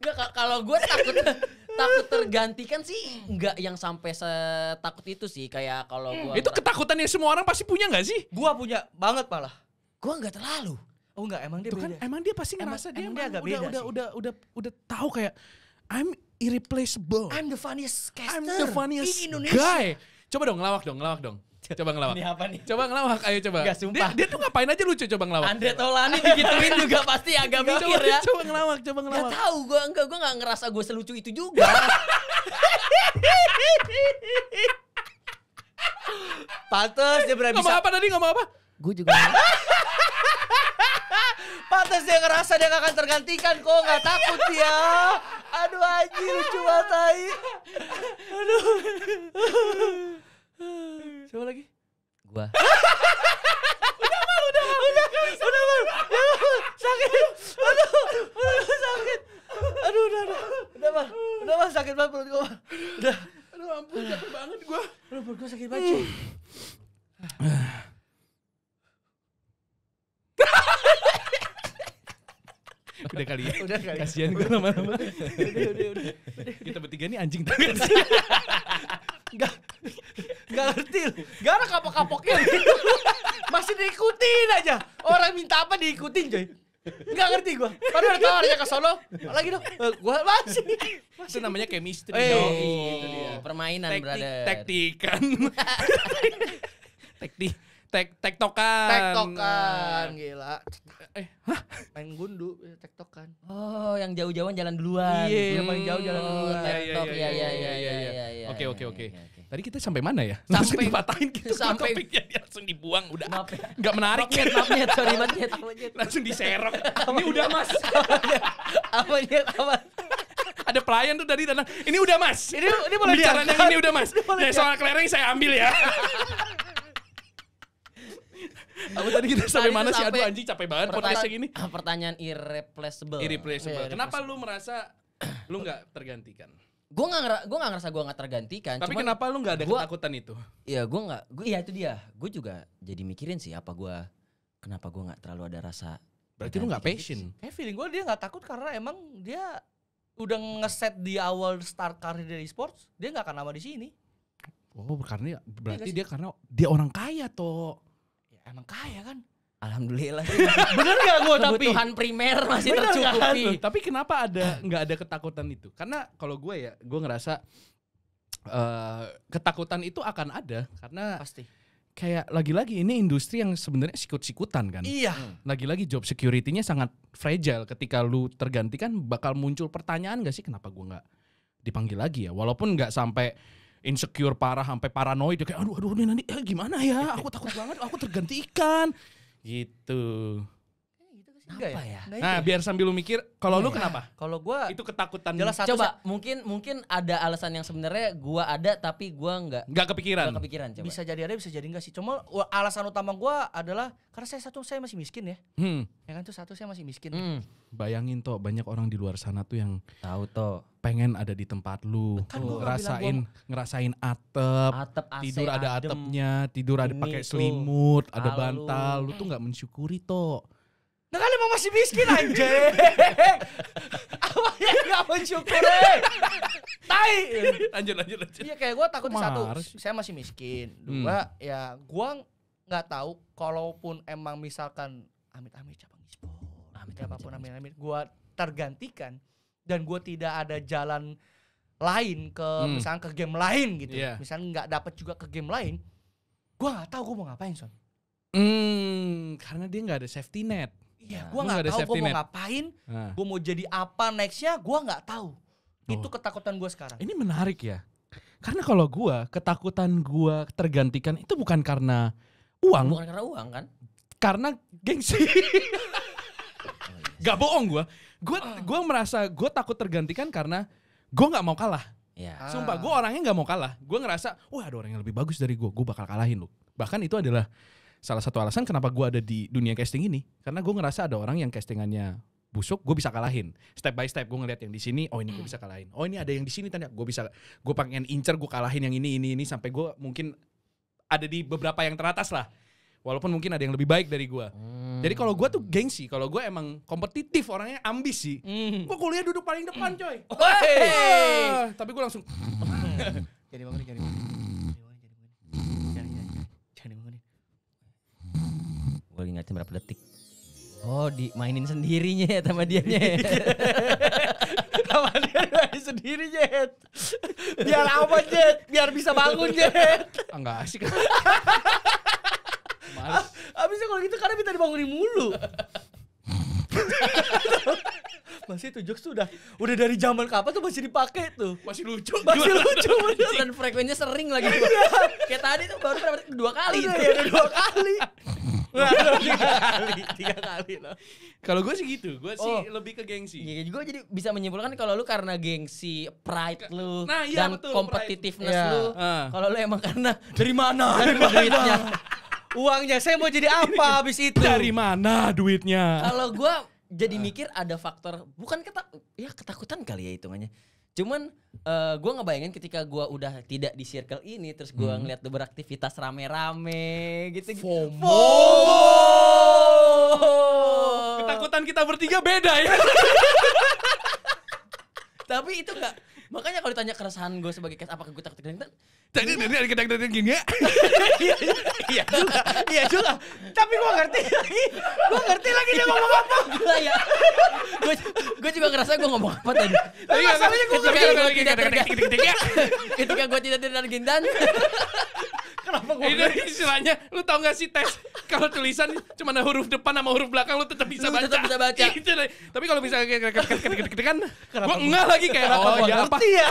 A: Enggak kalau gue takut takut tergantikan sih nggak yang sampai setakut
B: itu sih kayak kalau hmm. gua itu ketakutan yang semua orang pasti punya nggak sih gua punya banget malah gua nggak terlalu oh nggak emang dia Tuh kan, beda emang dia pasti ngerasa emang, dia, emang dia agak udah, beda udah, sih. udah udah udah udah tahu kayak I'm irreplaceable I'm the funniest caster I'm the funniest in Indonesia. guy Coba dong ngelawak dong, ngelawak dong. Coba ngelawak. [laughs] Ini apa nih? Coba ngelawak, ayo coba. Gak sumpah. Dia, dia tuh ngapain aja lucu coba ngelawak. Andre Tolani digituin juga pasti agak mikir [laughs] coba, ya. Coba
A: ngelawak, coba ngelawak. Gak tau, gue enggak, gue gak ngerasa gue selucu itu juga. [laughs]
B: Pantes dia berani bisa. Ngomong apa tadi, ngomong apa? Gue juga.
C: Pantes dia ngerasa dia gak akan tergantikan kok, gak iya. takut ya? Aduh anjir, lucu tai. Aduh. Siapa lagi? Gua. [laughs] udah malu udah malu udah udah malu udah malu sakit, aduh,
D: aduh sakit, aduh udah, udah, udah malu udah malu sakit banget perut gua,
B: udah. Aduh ampun sakit banget gua,
D: aduh perut gua sakit banget. [sighs]
B: [laughs] udah kali ya. Udah kali. Ya. Kasihan gue lama-lama. Udah, udah, udah, udah. Kita bertiga nih anjing tapi nggak nggak
C: Enggak. Enggak ngerti. nggak ada kapok-kapoknya. Masih diikutin aja. Orang minta apa diikutin, coy. Enggak ngerti gue Tadi ada tawarnya ke Solo, lagi dong. Eh,
A: gue masih. masih. Itu namanya chemistry. Eh, oh, itu dia. Permainan, berada brother. Taktikan. [laughs] Taktik tek tektokan. Tektokan gila. Eh, hah?
C: Main gundu tektokan.
A: Oh, yang jauh-jauhan jalan duluan. Iya, yang paling jauh jalan duluan. Tektok. Iya, iya, iya, iya, iya. Oke, oke, oke.
B: Tadi kita sampai mana ya? sampai dipatahin gitu sampai topiknya langsung dibuang udah. Maaf, Gak menarik. Maaf, maaf, maaf, sorry, maaf, Langsung diserok. Ini udah, Mas. Apa nyet? Apa? ada pelayan tuh tadi tentang ini udah mas ini ini boleh bicara yang ini udah mas ya soal kelereng saya ambil ya apa
A: tadi kita sampai mana sih? Aduh anjing capek banget podcastnya ini ah, Pertanyaan irreplaceable. Irreplaceable. Yeah, kenapa
B: lu merasa
A: lu gak tergantikan? Gue gak, gue gak ngerasa gue gak tergantikan. Tapi Cuman, kenapa lu gak ada gua, ketakutan itu? Iya gue gak, gua, iya itu dia. Gue juga jadi mikirin sih apa gue, kenapa gue gak terlalu ada rasa. Berarti lu gak gitu passion.
C: Kayak eh, feeling gue dia gak takut karena emang dia udah ngeset di awal start karir dari sports, dia gak akan lama di sini.
B: Oh, karena ya, iya berarti ya, dia karena dia orang kaya toh emang kaya kan? Alhamdulillah. [laughs] Bener gak gue tapi? Kebutuhan primer masih Bener tercukupi. Kan? Tapi kenapa ada ah. nggak ada ketakutan itu? Karena kalau gue ya, gue ngerasa uh, ketakutan itu akan ada karena pasti kayak lagi-lagi ini industri yang sebenarnya sikut-sikutan kan. Iya. Hmm. Lagi-lagi job security-nya sangat fragile ketika lu tergantikan bakal muncul pertanyaan gak sih kenapa gue nggak dipanggil lagi ya? Walaupun gak sampai insecure parah sampai paranoid kayak aduh aduh ini nanti eh, gimana ya aku takut banget aku tergantikan gitu
D: Ya? Apa ya? Nah, ya? Nah,
B: biar sambil lu mikir, kalau iya. lu kenapa? Kalau gua itu ketakutan.
A: Jelas satu, coba mungkin mungkin ada alasan yang sebenarnya gua ada tapi gua nggak nggak kepikiran. Nggak kepikiran coba. Bisa jadi ada, bisa jadi enggak sih. Cuma alasan utama gua adalah karena saya satu saya masih
C: miskin ya. Hmm. Ya kan tuh satu saya masih miskin.
B: Hmm. Bayangin toh banyak orang di luar sana tuh yang tahu toh pengen ada di tempat lu, kan lu ngerasain gua... ngerasain atap, atap tidur ada adem, atapnya, tidur ada pakai selimut, ada bantal, lu tuh nggak mensyukuri toh.
C: Nah kan emang masih miskin anjing. [laughs] Apa yang gak mensyukuri?
B: [laughs] Tai. Lanjut, lanjut, lanjut.
C: Iya kayak gue takut satu, saya masih miskin. Hmm. Dua, hmm. ya gue nggak tahu kalaupun emang misalkan amit-amit cabang e-sport, amit, apapun amit-amit, gue tergantikan dan gue tidak ada jalan lain ke hmm. misalnya ke game lain gitu, yeah. misalnya nggak dapet juga ke game lain, gue nggak tahu gue mau ngapain son.
B: Hmm, karena dia nggak ada safety net.
C: Iya, nah, gue nggak tahu gue mau ngapain, nah. gue mau jadi apa nextnya, gue nggak
A: tahu.
B: Oh. Itu ketakutan gue sekarang. Ini menarik ya, karena kalau gue ketakutan gue tergantikan itu bukan karena uang. Bukan karena uang kan? Karena gengsi. [laughs] Oh, iya gak bohong gue. Gue ah. gue merasa gue takut tergantikan karena gue nggak mau kalah. Ya. Sumpah ah. gue orangnya nggak mau kalah. Gue ngerasa, wah ada orang yang lebih bagus dari gue, gue bakal kalahin lu. Bahkan itu adalah salah satu alasan kenapa gue ada di dunia casting ini karena gue ngerasa ada orang yang castingannya busuk gue bisa kalahin step by step gue ngeliat yang di sini oh ini gue bisa kalahin oh ini ada yang di sini tanya gue bisa gue pengen incer gue kalahin yang ini ini ini sampai gue mungkin ada di beberapa yang teratas lah walaupun mungkin ada yang lebih baik dari gue hmm. jadi kalau gue tuh gengsi kalau gue emang kompetitif orangnya ambisi hmm. gue kuliah duduk paling depan coy oh, hey. Hey. tapi gue langsung [laughs] [laughs]
A: gue ingatnya berapa detik oh dimainin sendirinya ya sama dia nya. [laughs]
C: dia sendiri jet. biar apa jet? biar bisa bangun jet? enggak ah, asik [laughs] ah, Abisnya kalau gitu karena minta dibangunin mulu. [laughs] masih itu jokes tuh udah udah dari zaman kapan tuh masih dipakai tuh masih lucu masih lucu bener dan frekuensinya sering lagi iya.
A: kayak tadi tuh baru berapa dua kali iya, udah, ya, dua kali
B: tiga kali, tiga kali loh. Kalau gue sih gitu, gue sih oh. lebih ke gengsi. Iya, gue
A: jadi bisa menyimpulkan kalau lu karena gengsi, pride lu nah, iya, dan betul, competitiveness pride. lu. Yeah. Kalau lu emang karena dari mana? Dari mana? duitnya.
C: Uangnya saya mau jadi apa abis itu? Dari mana
B: duitnya?
A: Kalau gue jadi mikir ada faktor bukan ketak ya ketakutan kali ya hitungannya Cuman uh, eh, gue ngebayangin ketika gue udah tidak di circle ini, terus gue hmm. ngeliat tuh beraktivitas rame-rame gitu. FOMO.
B: FOMO. Ketakutan kita bertiga beda ya.
A: Tapi itu gak Makanya kalau ditanya keresahan gue sebagai cast apakah gue takut kedengeran? Tadi tadi ada kedengeran gini ya? Iya juga, iya juga. Tapi gue ngerti lagi, gue ngerti lagi dia ngomong apa. Gila ya. Gue juga ngerasa gue ngomong apa tadi. Tapi
B: masalahnya gue ngerti. Ketika gue tidak terganggu, ketika gue tidak terganggu, Kenapa gue Ini istilahnya, lu tau gak sih tes? Kalau tulisan cuma ada huruf depan sama huruf belakang, lu tetap bisa lu baca. tetap bisa baca. [laughs] Itu, tapi kalau bisa kan, gue enggak lagi kayak oh, iya, apa?
A: ya.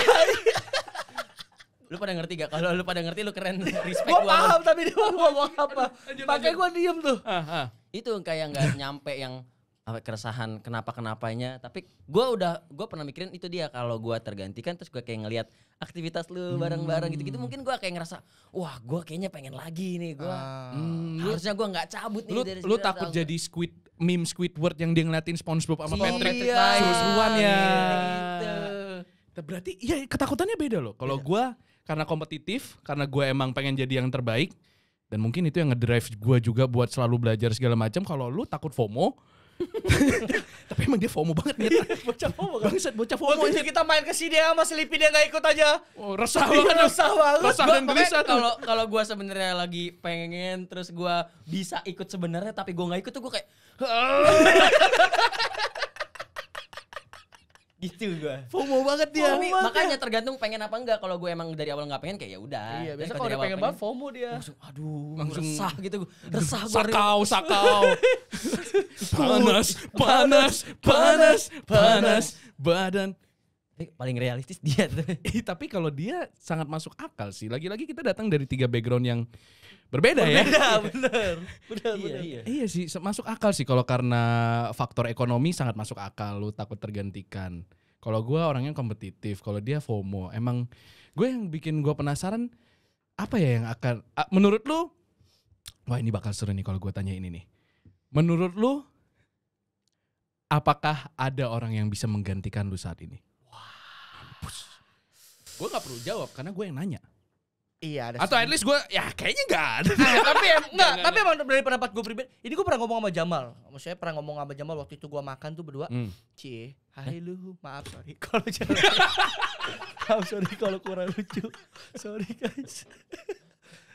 A: Lu pada ngerti gak? Kalau lu pada ngerti lu keren. Respect gua. paham tapi dia ngomong apa. Pakai gua diem tuh. Ah, ah. Itu kayak nggak nyampe yang apa keresahan kenapa kenapanya tapi gue udah gue pernah mikirin itu dia kalau gue tergantikan terus gue kayak ngelihat aktivitas lu bareng-bareng hmm. gitu-gitu mungkin gue kayak ngerasa wah gue kayaknya pengen lagi nih gue ah.
B: hmm, hmm harusnya
A: gue nggak cabut nih lu, dari lu takut atau...
B: jadi squid meme Squidward yang dia ngeliatin SpongeBob sama iya, Patrick iya, susuan ya gitu. gitu. berarti ya ketakutannya beda loh kalau gue karena kompetitif karena gue emang pengen jadi yang terbaik dan mungkin itu yang ngedrive gue juga buat selalu belajar segala macam kalau lu takut FOMO [laughs] Tapi emang dia FOMO banget iya, nih. bocah FOMO kan. Bangsat bocah FOMO. Waktu ya.
C: kita main ke sini sama selipi dia nggak ikut aja. Oh, resah iya, banget. resah banget. Resah dan gelisah Kalau
A: kalau gue sebenarnya lagi pengen terus gue bisa ikut sebenarnya tapi gue nggak ikut tuh gue kayak [laughs] gitu gue FOMO banget dia FOMO makanya ya. tergantung pengen apa enggak kalau gue emang dari awal nggak pengen kayak ya udah iya biasa kalau udah pengen banget FOMO dia langsung
B: aduh langsung resah
A: gitu gue resah gue sakau sakau
B: [laughs] panas panas panas panas badan paling realistis [laughs] dia tuh. tapi kalau dia sangat masuk akal sih. Lagi-lagi kita datang dari tiga background yang berbeda, ya. berbeda ya. [laughs]
D: Bener, bener, iya, bener. Iya. iya
B: sih, masuk akal sih kalau karena faktor ekonomi sangat masuk akal lu takut tergantikan. Kalau gua orangnya kompetitif, kalau dia FOMO. Emang gue yang bikin gua penasaran apa ya yang akan menurut lu Wah ini bakal seru nih kalau gue tanya ini nih. Menurut lu, apakah ada orang yang bisa menggantikan lu saat ini? Gue gak perlu jawab karena gue yang nanya. Iya ada. Atau at least gue ya kayaknya nggak ada. [laughs] tapi ya, enggak, tapi
C: emang dari pendapat gue pribadi. Ini gue pernah ngomong sama Jamal. Maksudnya pernah ngomong sama Jamal waktu itu gue makan tuh berdua. Hmm. Cie, eh? hai lu, maaf sorry [laughs] kalau jangan. [laughs] maaf sorry kalau kurang lucu. Sorry guys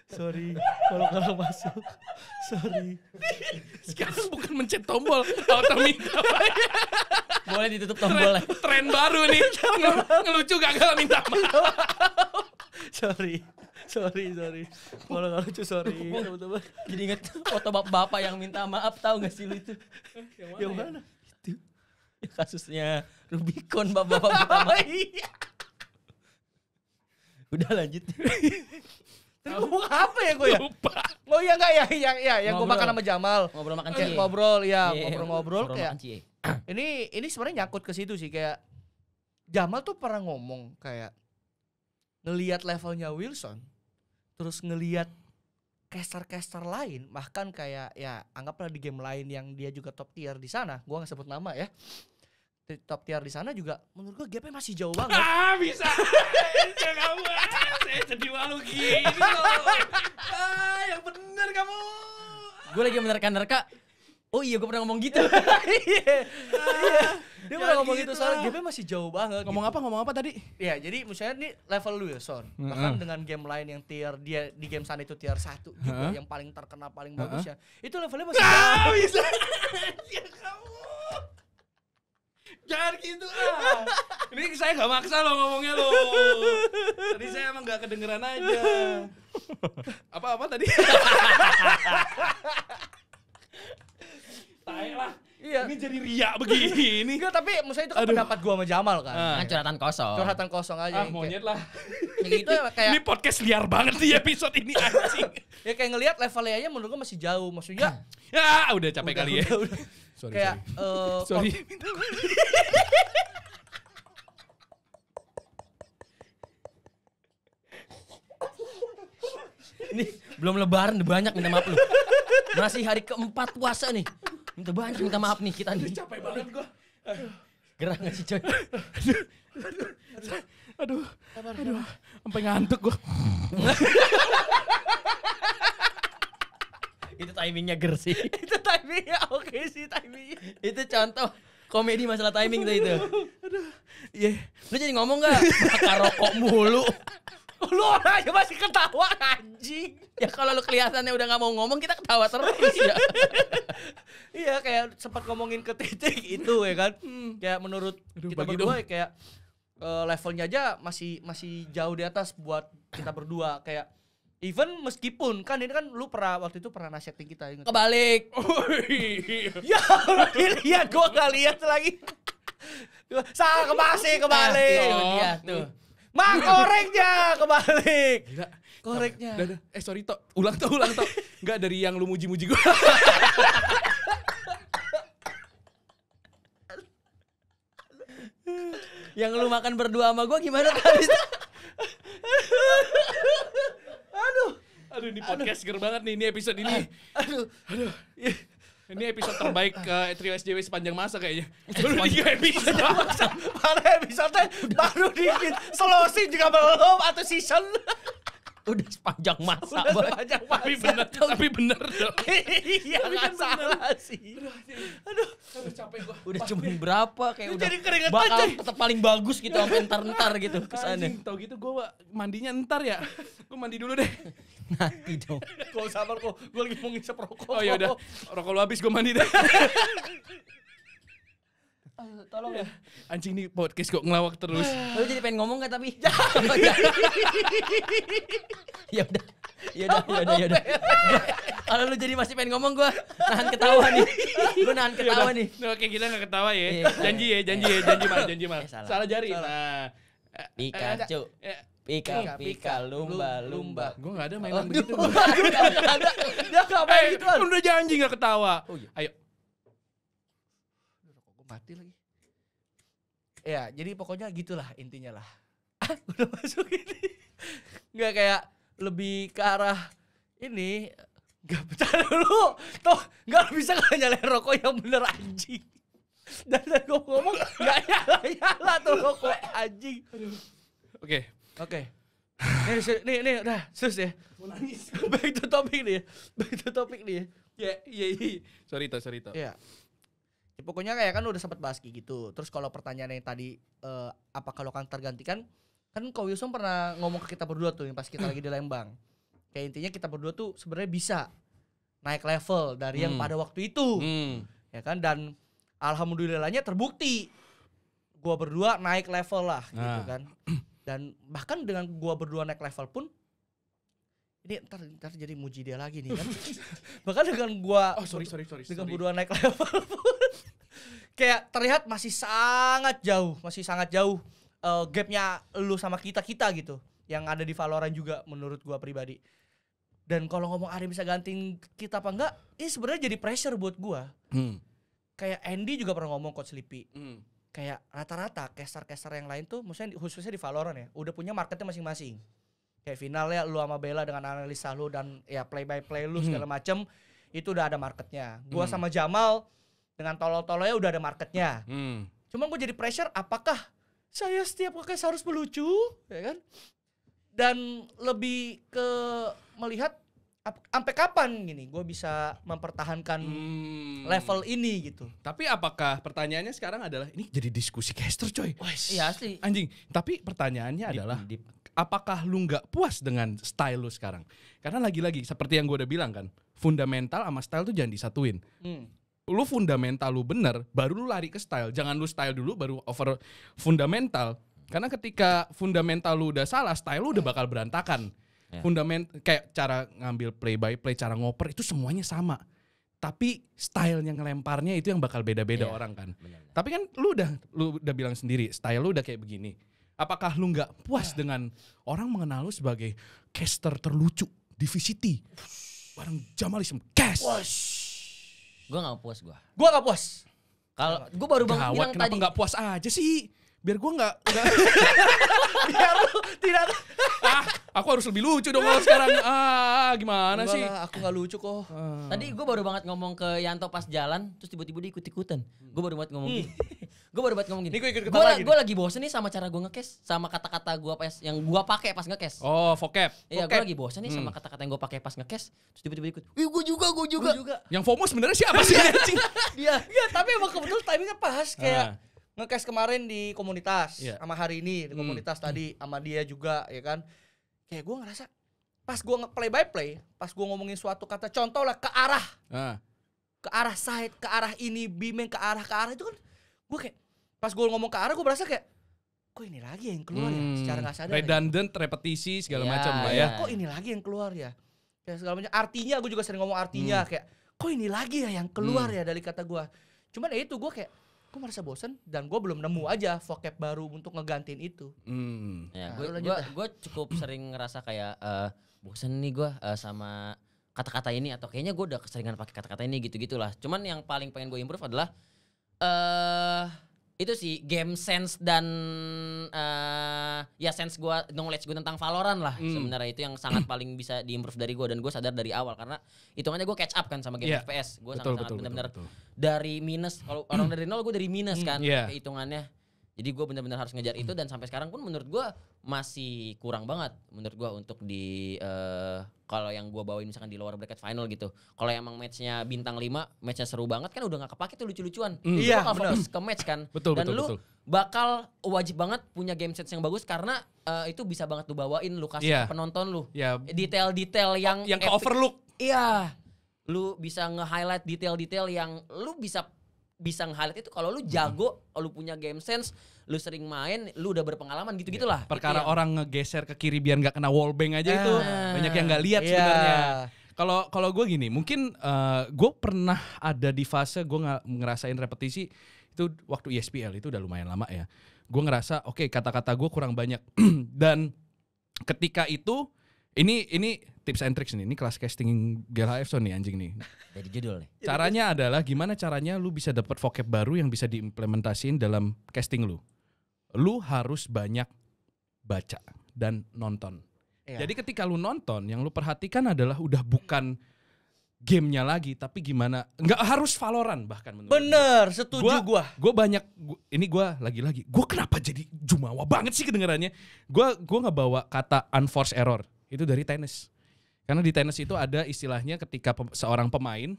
B: sorry kalau kalau masuk sorry sekarang bukan mencet tombol auto minta maaf boleh ditutup tombol. tren, ya? tren baru nih Ngel, gak kalau minta maaf
C: sorry sorry sorry
A: kalau nggak lucu sorry teman-teman jadi inget foto bapak yang minta maaf tahu nggak sih lu itu yang mana, yang ya? mana? Ya? itu kasusnya Rubicon bapak-bapak minta [laughs] oh, iya. udah lanjut
C: gue buka apa ya gue ya? Lupa. Oh ya enggak ya yang ya yang ya, gue makan sama Jamal. Ngobrol makan eh, cie. Ngobrol ya, ngobrol-ngobrol kayak. [clears throat] Ini ini sebenarnya nyakut ke situ sih kayak Jamal tuh pernah ngomong kayak ngelihat levelnya Wilson, terus ngelihat caster-caster lain bahkan kayak ya anggaplah di game lain yang dia juga top tier di sana, gue nggak sebut nama ya top tier di sana juga menurut gua gapnya
A: masih jauh banget. Ah
B: bisa. [laughs] kamu ah, saya jadi malu gini loh. Ah yang
A: benar kamu. Gue lagi menerka-nerka. Oh iya gue pernah ngomong gitu. [laughs] Iya. Iya.
C: Dia ah, pernah ngomong gitu, gitu soalnya ah. gapnya masih
B: jauh banget. Ngomong gitu. apa ngomong apa tadi?
C: Ya jadi misalnya ini level ya, Wilson. Hmm. Bahkan dengan game lain yang tier dia di game sana itu tier satu juga gitu, yang paling terkenal paling bagus ya. Itu levelnya masih jauh. bisa. [laughs] Ya kamu.
B: Jangan gitu ah. [laughs] Ini saya gak maksa loh ngomongnya loh. Tadi saya emang gak kedengeran aja. Apa-apa tadi?
C: [laughs] Tai lah. Iya. Ini jadi riak begini. Enggak, tapi maksudnya itu kan Aduh. pendapat gua sama Jamal kan. Nah,
B: curhatan kosong. Curhatan
C: kosong aja. Ah, monyet lah. Gitu ya gitu kayak
B: Ini podcast liar banget sih episode ini anjing.
C: ya kayak ngelihat levelnya aja menurut gua masih jauh. Maksudnya
B: ya [clears throat] udah capek udah, kali udah, ya. Udah. [laughs] Sorry, kayak
C: sorry. Uh,
D: [laughs] sorry.
A: ini belum lebaran banyak minta maaf lu. Masih hari keempat puasa nih. Minta banyak minta maaf nih kita nih. capek banget gua. Gerah gak sih coy? aduh,
B: aduh, aduh, sabar, aduh, sampai ngantuk
A: gua. [laughs] itu timingnya ger sih. [laughs]
B: itu timingnya oke
C: okay
A: sih timingnya. itu contoh komedi masalah timing tuh itu. Aduh, iya. Yeah. Lu jadi ngomong gak? Bakar rokok mulu. Lu aja masih ketawa anjing. Ya kalau lu kelihatannya udah nggak mau ngomong kita ketawa terus ya. [laughs] Iya kayak sempat ngomongin ke titik
C: itu ya kan. Hmm. Kayak menurut Aduh, kita berdua dong. Ya, kayak uh, levelnya aja masih masih jauh di atas buat kita berdua kayak Even meskipun kan ini kan lu pernah waktu itu pernah nasihatin kita inget.
A: Kebalik. [laughs] Oh, iya.
C: ya Allah, lihat gua gak lihat lagi. [laughs] Salah kebalik, kebalik. oh,
B: dia tuh. Mak koreknya kebalik. Gila. Koreknya. Dada, Eh sorry to ulang to ulang to Enggak dari yang lu muji-muji gue. yang lu
A: makan berdua sama gue gimana tadi?
B: aduh. Aduh ini podcast aduh. banget nih ini episode ini. Aduh. Aduh. aduh. Ini episode terbaik ke [laughs] uh, Trio SJW sepanjang masa kayaknya. [laughs] Baru tiga episode. [laughs] Mana episode baru dikit. Selosin juga belum atau season udah sepanjang masa. Udah sepanjang masa. Tapi benar tapi bener dong. [laughs] iya, nggak kan salah sih. Aduh,
A: capek gua. Udah cuma berapa kayak udah. bakal tetap paling bagus gitu sampai entar-entar [laughs] gitu kesana
B: tau gitu gue mandinya entar ya. gue mandi dulu deh. Nanti [laughs] dong. Gua sabar kok. gue lagi mau ngisep rokok. Oh ya udah. Rokok lu habis gua mandi deh tolong iya. ya. Anjing nih podcast kok ngelawak terus. [sighs] Lu jadi
A: pengen ngomong gak tapi? [laughs] ya udah. Ya udah, ya udah, ya udah. [laughs] Kalau lu jadi masih pengen ngomong gua nahan ketawa nih. Gua nahan ya ketawa
B: nih. Nah, oke gila gak ketawa ya. Iya. Janji ya, janji ya, janji mal, janji mal. Eh, salah. salah jari. Nah. cu eh, eh, Pika, pika, lumba, lumba. Gue gak ada mainan oh, begitu. [laughs] Gak ada, gak ada. Gak ada, gak ada. Udah janji gak ketawa. Oh, iya. Ayo, mati lagi
C: ya jadi pokoknya gitulah intinya lah [laughs] ah udah masuk ini nggak kayak lebih ke arah ini Gak pecah dulu toh gak bisa gak nyalain rokok yang bener anjing dan gue ngomong nggak nyala nyala tuh rokok anjing oke oke okay. nih, nih, nih, udah, sus ya. Mau nangis. Back to topic nih ya. Back to topic nih ya. Ya, yeah, iya, yeah, yeah. Sorry, sorry, Iya. Ya, pokoknya kayak kan udah sempat bahas gitu. Terus kalau pertanyaan yang tadi uh, apa kalau kan tergantikan kan Kau Wilson pernah ngomong ke kita berdua tuh yang pas kita lagi di Lembang. Kayak intinya kita berdua tuh sebenarnya bisa naik level dari hmm. yang pada waktu itu. Hmm. Ya kan dan alhamdulillahnya terbukti gua berdua naik level lah gitu nah. gitu kan. Dan bahkan dengan gua berdua naik level pun ini ntar ntar jadi muji dia lagi nih kan [laughs] bahkan dengan gua oh, sorry, sorry, sorry, dengan bodoh naik level pun kayak terlihat masih sangat jauh masih sangat jauh uh, gapnya lu sama kita kita gitu yang ada di Valorant juga menurut gua pribadi dan kalau ngomong Ari bisa gantiin kita apa enggak ini sebenarnya jadi pressure buat gua hmm. kayak Andy juga pernah ngomong coach Lipi hmm. kayak rata-rata caster-caster yang lain tuh maksudnya khususnya di Valorant ya udah punya marketnya masing-masing kayak final ya lu sama Bella dengan analisa lu dan ya play by play lu hmm. segala macem itu udah ada marketnya. Gua hmm. sama Jamal dengan tolol-tololnya udah ada marketnya. Hmm. cuma gue jadi pressure apakah saya setiap podcast harus melucu, ya kan? Dan lebih ke melihat sampai kapan gini gue bisa mempertahankan hmm. level
B: ini gitu. Tapi apakah pertanyaannya sekarang adalah ini jadi diskusi caster coy? Iya asli. Anjing, tapi pertanyaannya deep, adalah deep apakah lu nggak puas dengan style lu sekarang? Karena lagi-lagi seperti yang gue udah bilang kan, fundamental sama style tuh jangan disatuin. Hmm. Lu fundamental lu bener, baru lu lari ke style. Jangan lu style dulu baru over fundamental. Karena ketika fundamental lu udah salah, style lu udah bakal berantakan. Yeah. Fundament kayak cara ngambil play by play, cara ngoper itu semuanya sama. Tapi style yang ngelemparnya itu yang bakal beda-beda yeah. orang kan. Bener. Tapi kan lu udah lu udah bilang sendiri, style lu udah kayak begini Apakah lu nggak puas dengan orang mengenal lu sebagai caster terlucu di VCT? Bareng Jamalism Cash.
A: Gua gak puas gue.
B: Gua gak puas. Kalau gue baru banget, bilang kenapa tadi. gak puas aja sih? Biar gue gak, [laughs] biar lu tidak. ah, aku harus lebih lucu dong kalau sekarang. Ah, gimana Enggak sih? Lah, aku gak lucu
A: kok. Ah. Tadi gue baru banget ngomong ke Yanto pas jalan, terus tiba-tiba dia ikut-ikutan. Gue baru banget ngomong. Hmm gue baru buat ngomong gini. gue lagi. lagi bosen nih sama cara gue ngekes, sama kata-kata gue pas yang gue pakai pas ngekes. Oh, vocab. Iya, gue lagi bosen nih sama hmm. kata-kata yang gue pakai pas ngekes. Terus tiba-tiba ikut. Wih, gue juga, gue juga. yang juga. Yang FOMO sebenarnya siapa sih? Dia.
C: [laughs] Iya. iya, tapi emang [laughs] kebetulan timingnya pas ah. kayak ngekes kemarin di komunitas iya. sama hari ini di hmm. komunitas tadi hmm. sama dia juga ya kan. Kayak gue ngerasa pas gue ngeplay by play, pas gue ngomongin suatu kata contoh lah ke arah. Ah. Ke arah side, ke arah ini, bimen, ke arah ke arah itu kan gue kayak pas gue ngomong ke arah gue berasa kayak kok ini lagi ya yang keluar ya? hmm, ya secara nggak sadar ya.
B: redundant ya. repetisi segala ya, macam lah ya. ya kok
C: ini lagi yang keluar ya kayak segala macam artinya gue juga sering ngomong artinya hmm. kayak kok ini lagi ya yang keluar hmm. ya dari kata gue cuman ya itu gue kayak gue merasa bosen dan gue belum nemu hmm. aja vocab baru untuk ngegantiin itu
A: hmm. ya gue nah, gue cukup [clears throat] sering ngerasa kayak uh, bosen nih gue uh, sama kata-kata ini atau kayaknya gue udah keseringan pakai kata-kata ini gitu gitulah cuman yang paling pengen gue improve adalah eh uh, itu sih game sense dan uh, ya sense gua knowledge gue tentang Valorant lah mm. sebenarnya itu yang sangat [clears throat] paling bisa diimprove dari gua dan gue sadar dari awal karena hitungannya gue catch up kan sama game yeah. FPS gue sangat sangat benar-benar dari minus kalau orang [clears throat] dari nol gue dari minus hmm, kan iya. hitungannya jadi gue benar-benar harus ngejar itu hmm. dan sampai sekarang pun menurut gue masih kurang banget menurut gue untuk di uh, kalau yang gue bawain misalkan di luar bracket final gitu. Kalau emang matchnya bintang 5, matchnya seru banget kan udah gak kepake tuh lucu-lucuan. Mm. Iya, bakal fokus ke match kan. Betul, dan betul, lu betul. bakal wajib banget punya game set yang bagus karena uh, itu bisa banget lu bawain lu kasih yeah. Iya. penonton lu. detail iya. Detail-detail yang yang ke overlook. Iya. Lu bisa nge-highlight detail-detail yang lu bisa bisa nge-highlight itu kalau lu jago, hmm. lu punya game sense, lu sering main, lu udah berpengalaman gitu gitulah. Iya. Perkara gitu ya.
B: orang ngegeser ke kiri biar nggak kena wall bang aja ah, itu banyak yang nggak lihat yeah. sebenarnya. Kalau kalau gue gini, mungkin uh, eh, gue pernah ada di fase gue nggak ngerasain repetisi itu waktu ESPL itu udah lumayan lama ya. Gue ngerasa oke okay, kata-kata gue kurang banyak [clears throat] dan ketika itu ini ini tips and tricks nih. Ini kelas casting GLHF nih anjing nih. Jadi judul nih. Caranya adalah gimana caranya lu bisa dapat vocab baru yang bisa diimplementasiin dalam casting lu. Lu harus banyak baca dan nonton. Iya. Jadi ketika lu nonton, yang lu perhatikan adalah udah bukan gamenya lagi tapi gimana nggak harus Valorant bahkan menurut bener gue. setuju gua, gua gua banyak gua, ini gua lagi-lagi gua kenapa jadi jumawa banget sih kedengarannya gua gua nggak bawa kata unforced error itu dari tenis. Karena di tenis itu ada istilahnya ketika pe seorang pemain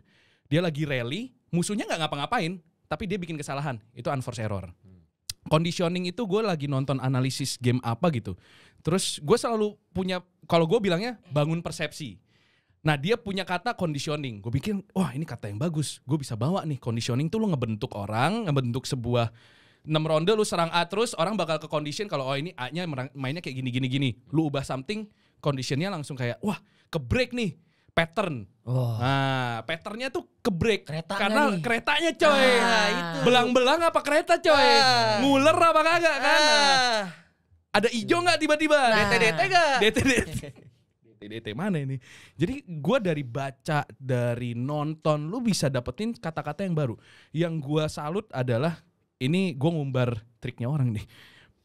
B: dia lagi rally, musuhnya nggak ngapa-ngapain, tapi dia bikin kesalahan. Itu unforced error. Hmm. Conditioning itu gue lagi nonton analisis game apa gitu. Terus gue selalu punya, kalau gue bilangnya bangun persepsi. Nah dia punya kata conditioning. Gue bikin, wah ini kata yang bagus. Gue bisa bawa nih. Conditioning tuh lo ngebentuk orang, ngebentuk sebuah 6 ronde lu serang A terus orang bakal ke condition kalau oh ini A-nya mainnya kayak gini gini gini. Lu ubah something, conditionnya langsung kayak wah ke break nih pattern. Oh. Nah, patternnya tuh kebreak kereta karena nih. keretanya coy. Ah, Belang-belang apa kereta coy? Ah. Nguler apa kagak kan? Ah. Nah, ada ijo nggak tiba-tiba? Nah. DT DT. DT DT mana ini? Jadi gua dari baca, dari nonton lu bisa dapetin kata-kata yang baru. Yang gua salut adalah ini gua ngumbar triknya orang nih.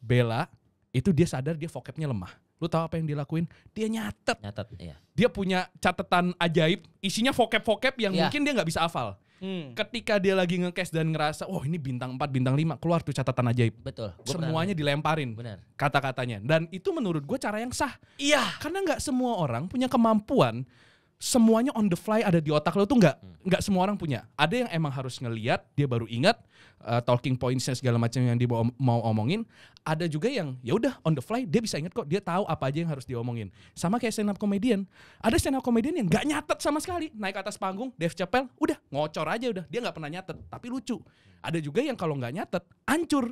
B: bela itu dia sadar dia vocabnya lemah. Lu tahu apa yang dilakuin? Dia nyatet. Nyatet, iya. Dia punya catatan ajaib, isinya vocab-vocab yang iya. mungkin dia nggak bisa hafal. Hmm. Ketika dia lagi ngekes dan ngerasa, "Wah, oh, ini bintang 4, bintang 5." Keluar tuh catatan ajaib. Betul. Semuanya benar. dilemparin. Benar. Kata-katanya. Dan itu menurut gue cara yang sah. Iya. Karena nggak semua orang punya kemampuan semuanya on the fly ada di otak lo tuh nggak hmm. nggak semua orang punya. Ada yang emang harus ngeliat dia baru ingat uh, talking pointsnya segala macam yang dia mau omongin. Ada juga yang ya udah on the fly dia bisa ingat kok dia tahu apa aja yang harus diomongin. Sama kayak stand up comedian. Ada stand up comedian yang nggak nyatet sama sekali naik atas panggung Dave Chappelle udah ngocor aja udah dia nggak pernah nyatet tapi lucu. Ada juga yang kalau nggak nyatet ancur.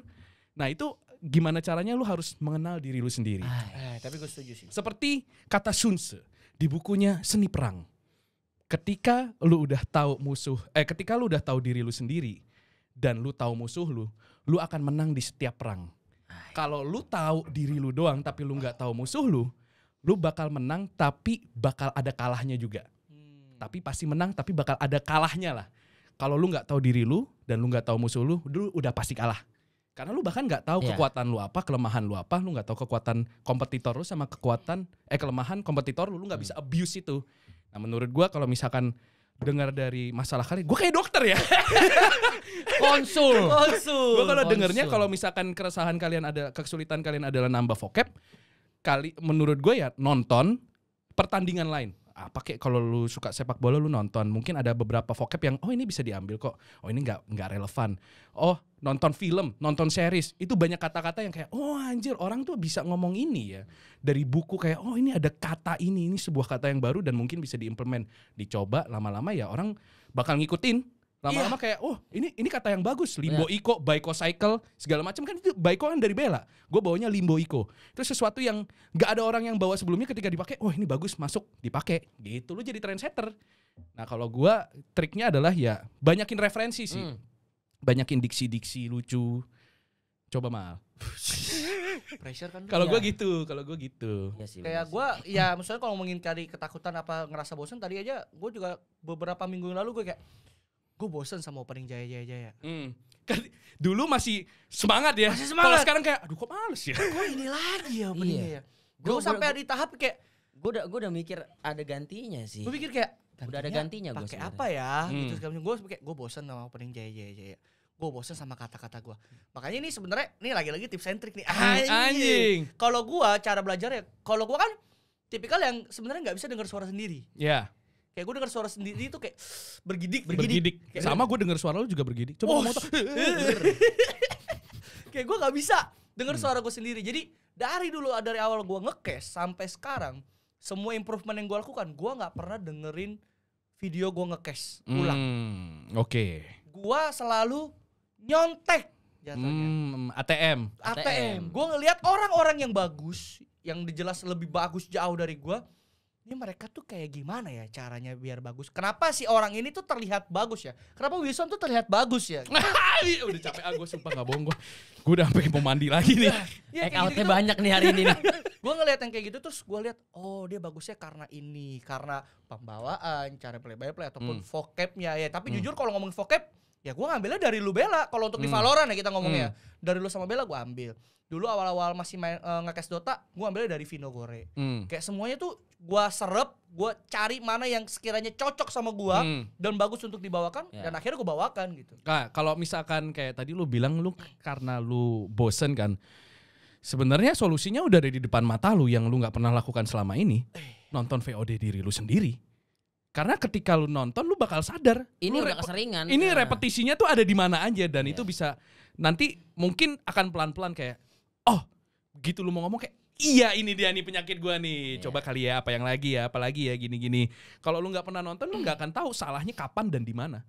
B: Nah itu gimana caranya lu harus mengenal diri lu sendiri. Ay, ah, iya. eh, tapi gue setuju sih. Seperti kata Sunse di bukunya Seni Perang. Ketika lu udah tahu musuh, eh ketika lu udah tahu diri lu sendiri dan lu tahu musuh lu, lu akan menang di setiap perang. Kalau lu tahu diri lu doang tapi lu nggak tahu musuh lu, lu bakal menang tapi bakal ada kalahnya juga. Hmm. Tapi pasti menang tapi bakal ada kalahnya lah. Kalau lu nggak tahu diri lu dan lu nggak tahu musuh lu, lu udah pasti kalah. Karena lu bahkan nggak tahu yeah. kekuatan lu apa, kelemahan lu apa, lu nggak tahu kekuatan kompetitor lu sama kekuatan eh kelemahan kompetitor lu, lu nggak hmm. bisa abuse itu. Nah menurut gua kalau misalkan dengar dari masalah kali gua kayak dokter ya [laughs] konsul konsul gua kalau dengernya kalau misalkan keresahan kalian ada kesulitan kalian adalah nambah vocab kali menurut gue ya nonton pertandingan lain apa kek kalau lu suka sepak bola lu nonton mungkin ada beberapa vocab yang oh ini bisa diambil kok oh ini nggak nggak relevan oh nonton film nonton series itu banyak kata-kata yang kayak oh anjir orang tuh bisa ngomong ini ya dari buku kayak oh ini ada kata ini ini sebuah kata yang baru dan mungkin bisa diimplement dicoba lama-lama ya orang bakal ngikutin lama-lama iya. kayak oh ini ini kata yang bagus iya. limbo iya. iko baiko cycle segala macam kan itu baiko kan dari bela gue bawanya limbo iko itu sesuatu yang nggak ada orang yang bawa sebelumnya ketika dipakai oh ini bagus masuk dipakai gitu lu jadi trendsetter nah kalau gue triknya adalah ya banyakin referensi sih hmm. banyakin diksi-diksi lucu coba mal [laughs]
C: pressure kan kalau ya. gue
B: gitu kalau gue gitu ya sih, kayak
C: gue ya maksudnya kalau ngomongin cari ketakutan apa ngerasa bosan tadi aja gue juga beberapa minggu yang lalu gue kayak gue bosen sama opening Jaya Jaya
B: Jaya. Hmm. Kan dulu masih semangat ya. Masih semangat. Kalau sekarang kayak, aduh kok males ya. Gue
A: ini lagi ya opening iya. ya. Gue sampai di tahap kayak, gue udah gue udah mikir ada gantinya
C: sih. Gue mikir kayak, gantinya, udah ada gantinya gue. Pakai apa ya? Gitu hmm. Gitu sekarang, Gue kayak gue bosen sama opening Jaya Jaya Jaya. Gue bosen sama kata-kata gue. Makanya ini sebenarnya ini lagi-lagi tips sentrik nih. Hmm, anjing. Anjing. Kalau gue cara belajarnya, kalau gue kan tipikal yang sebenarnya nggak bisa dengar suara sendiri. Iya. Yeah Kayak gue denger suara sendiri itu kayak bergidik, bergidik. bergidik. Kayak Sama
B: gue denger suara lu juga bergidik. Coba oh, ngomong tuh.
C: kayak gue gak bisa denger hmm. suara gue sendiri. Jadi dari dulu dari awal gue ngekes sampai sekarang semua improvement yang gue lakukan, gue gak pernah dengerin video gue ngekes ulang.
B: Hmm, Oke. Okay.
C: Gue selalu nyontek
B: jatuhnya. Hmm, ATM. ATM. ATM.
C: Gue ngeliat orang-orang yang bagus, yang dijelas lebih bagus jauh dari gue ini mereka tuh kayak gimana ya caranya biar bagus? Kenapa sih orang ini tuh terlihat bagus ya? Kenapa Wilson tuh terlihat bagus
B: ya? [laughs] udah capek ah gue sumpah gak bohong gue. Gue udah sampai mau mandi lagi nih. ya, gitu, gitu. banyak nih hari ini nih. [laughs]
C: gue ngeliat yang kayak gitu terus gue liat, oh dia bagusnya karena ini karena pembawaan cara play by play ataupun hmm. vocabnya ya. Tapi hmm. jujur kalau ngomong vocab ya gue ngambilnya dari lu Bella kalau untuk hmm. di Valorant ya kita ngomongnya ya. hmm. dari lu sama Bella gue ambil dulu awal-awal masih main uh, eh, ngekes Dota gue ambilnya dari Vino Gore hmm. kayak semuanya tuh gue serep, gue cari mana yang sekiranya cocok sama gue hmm. dan bagus untuk dibawakan ya. dan akhirnya gue bawakan gitu.
B: Nah, kalau misalkan kayak tadi lu bilang lu karena lu bosen kan, sebenarnya solusinya udah ada di depan mata lu yang lu nggak pernah lakukan selama ini, nonton VOD diri lu sendiri. Karena ketika lu nonton lu bakal sadar ini udah keseringan. Ini nah. repetisinya tuh ada di mana aja dan ya. itu bisa nanti mungkin akan pelan-pelan kayak oh gitu lu mau ngomong kayak iya ini dia nih penyakit gue nih. Yeah. Coba kali ya apa yang lagi ya, apalagi ya gini-gini. Kalau lu nggak pernah nonton, lu nggak akan tahu salahnya kapan dan di mana.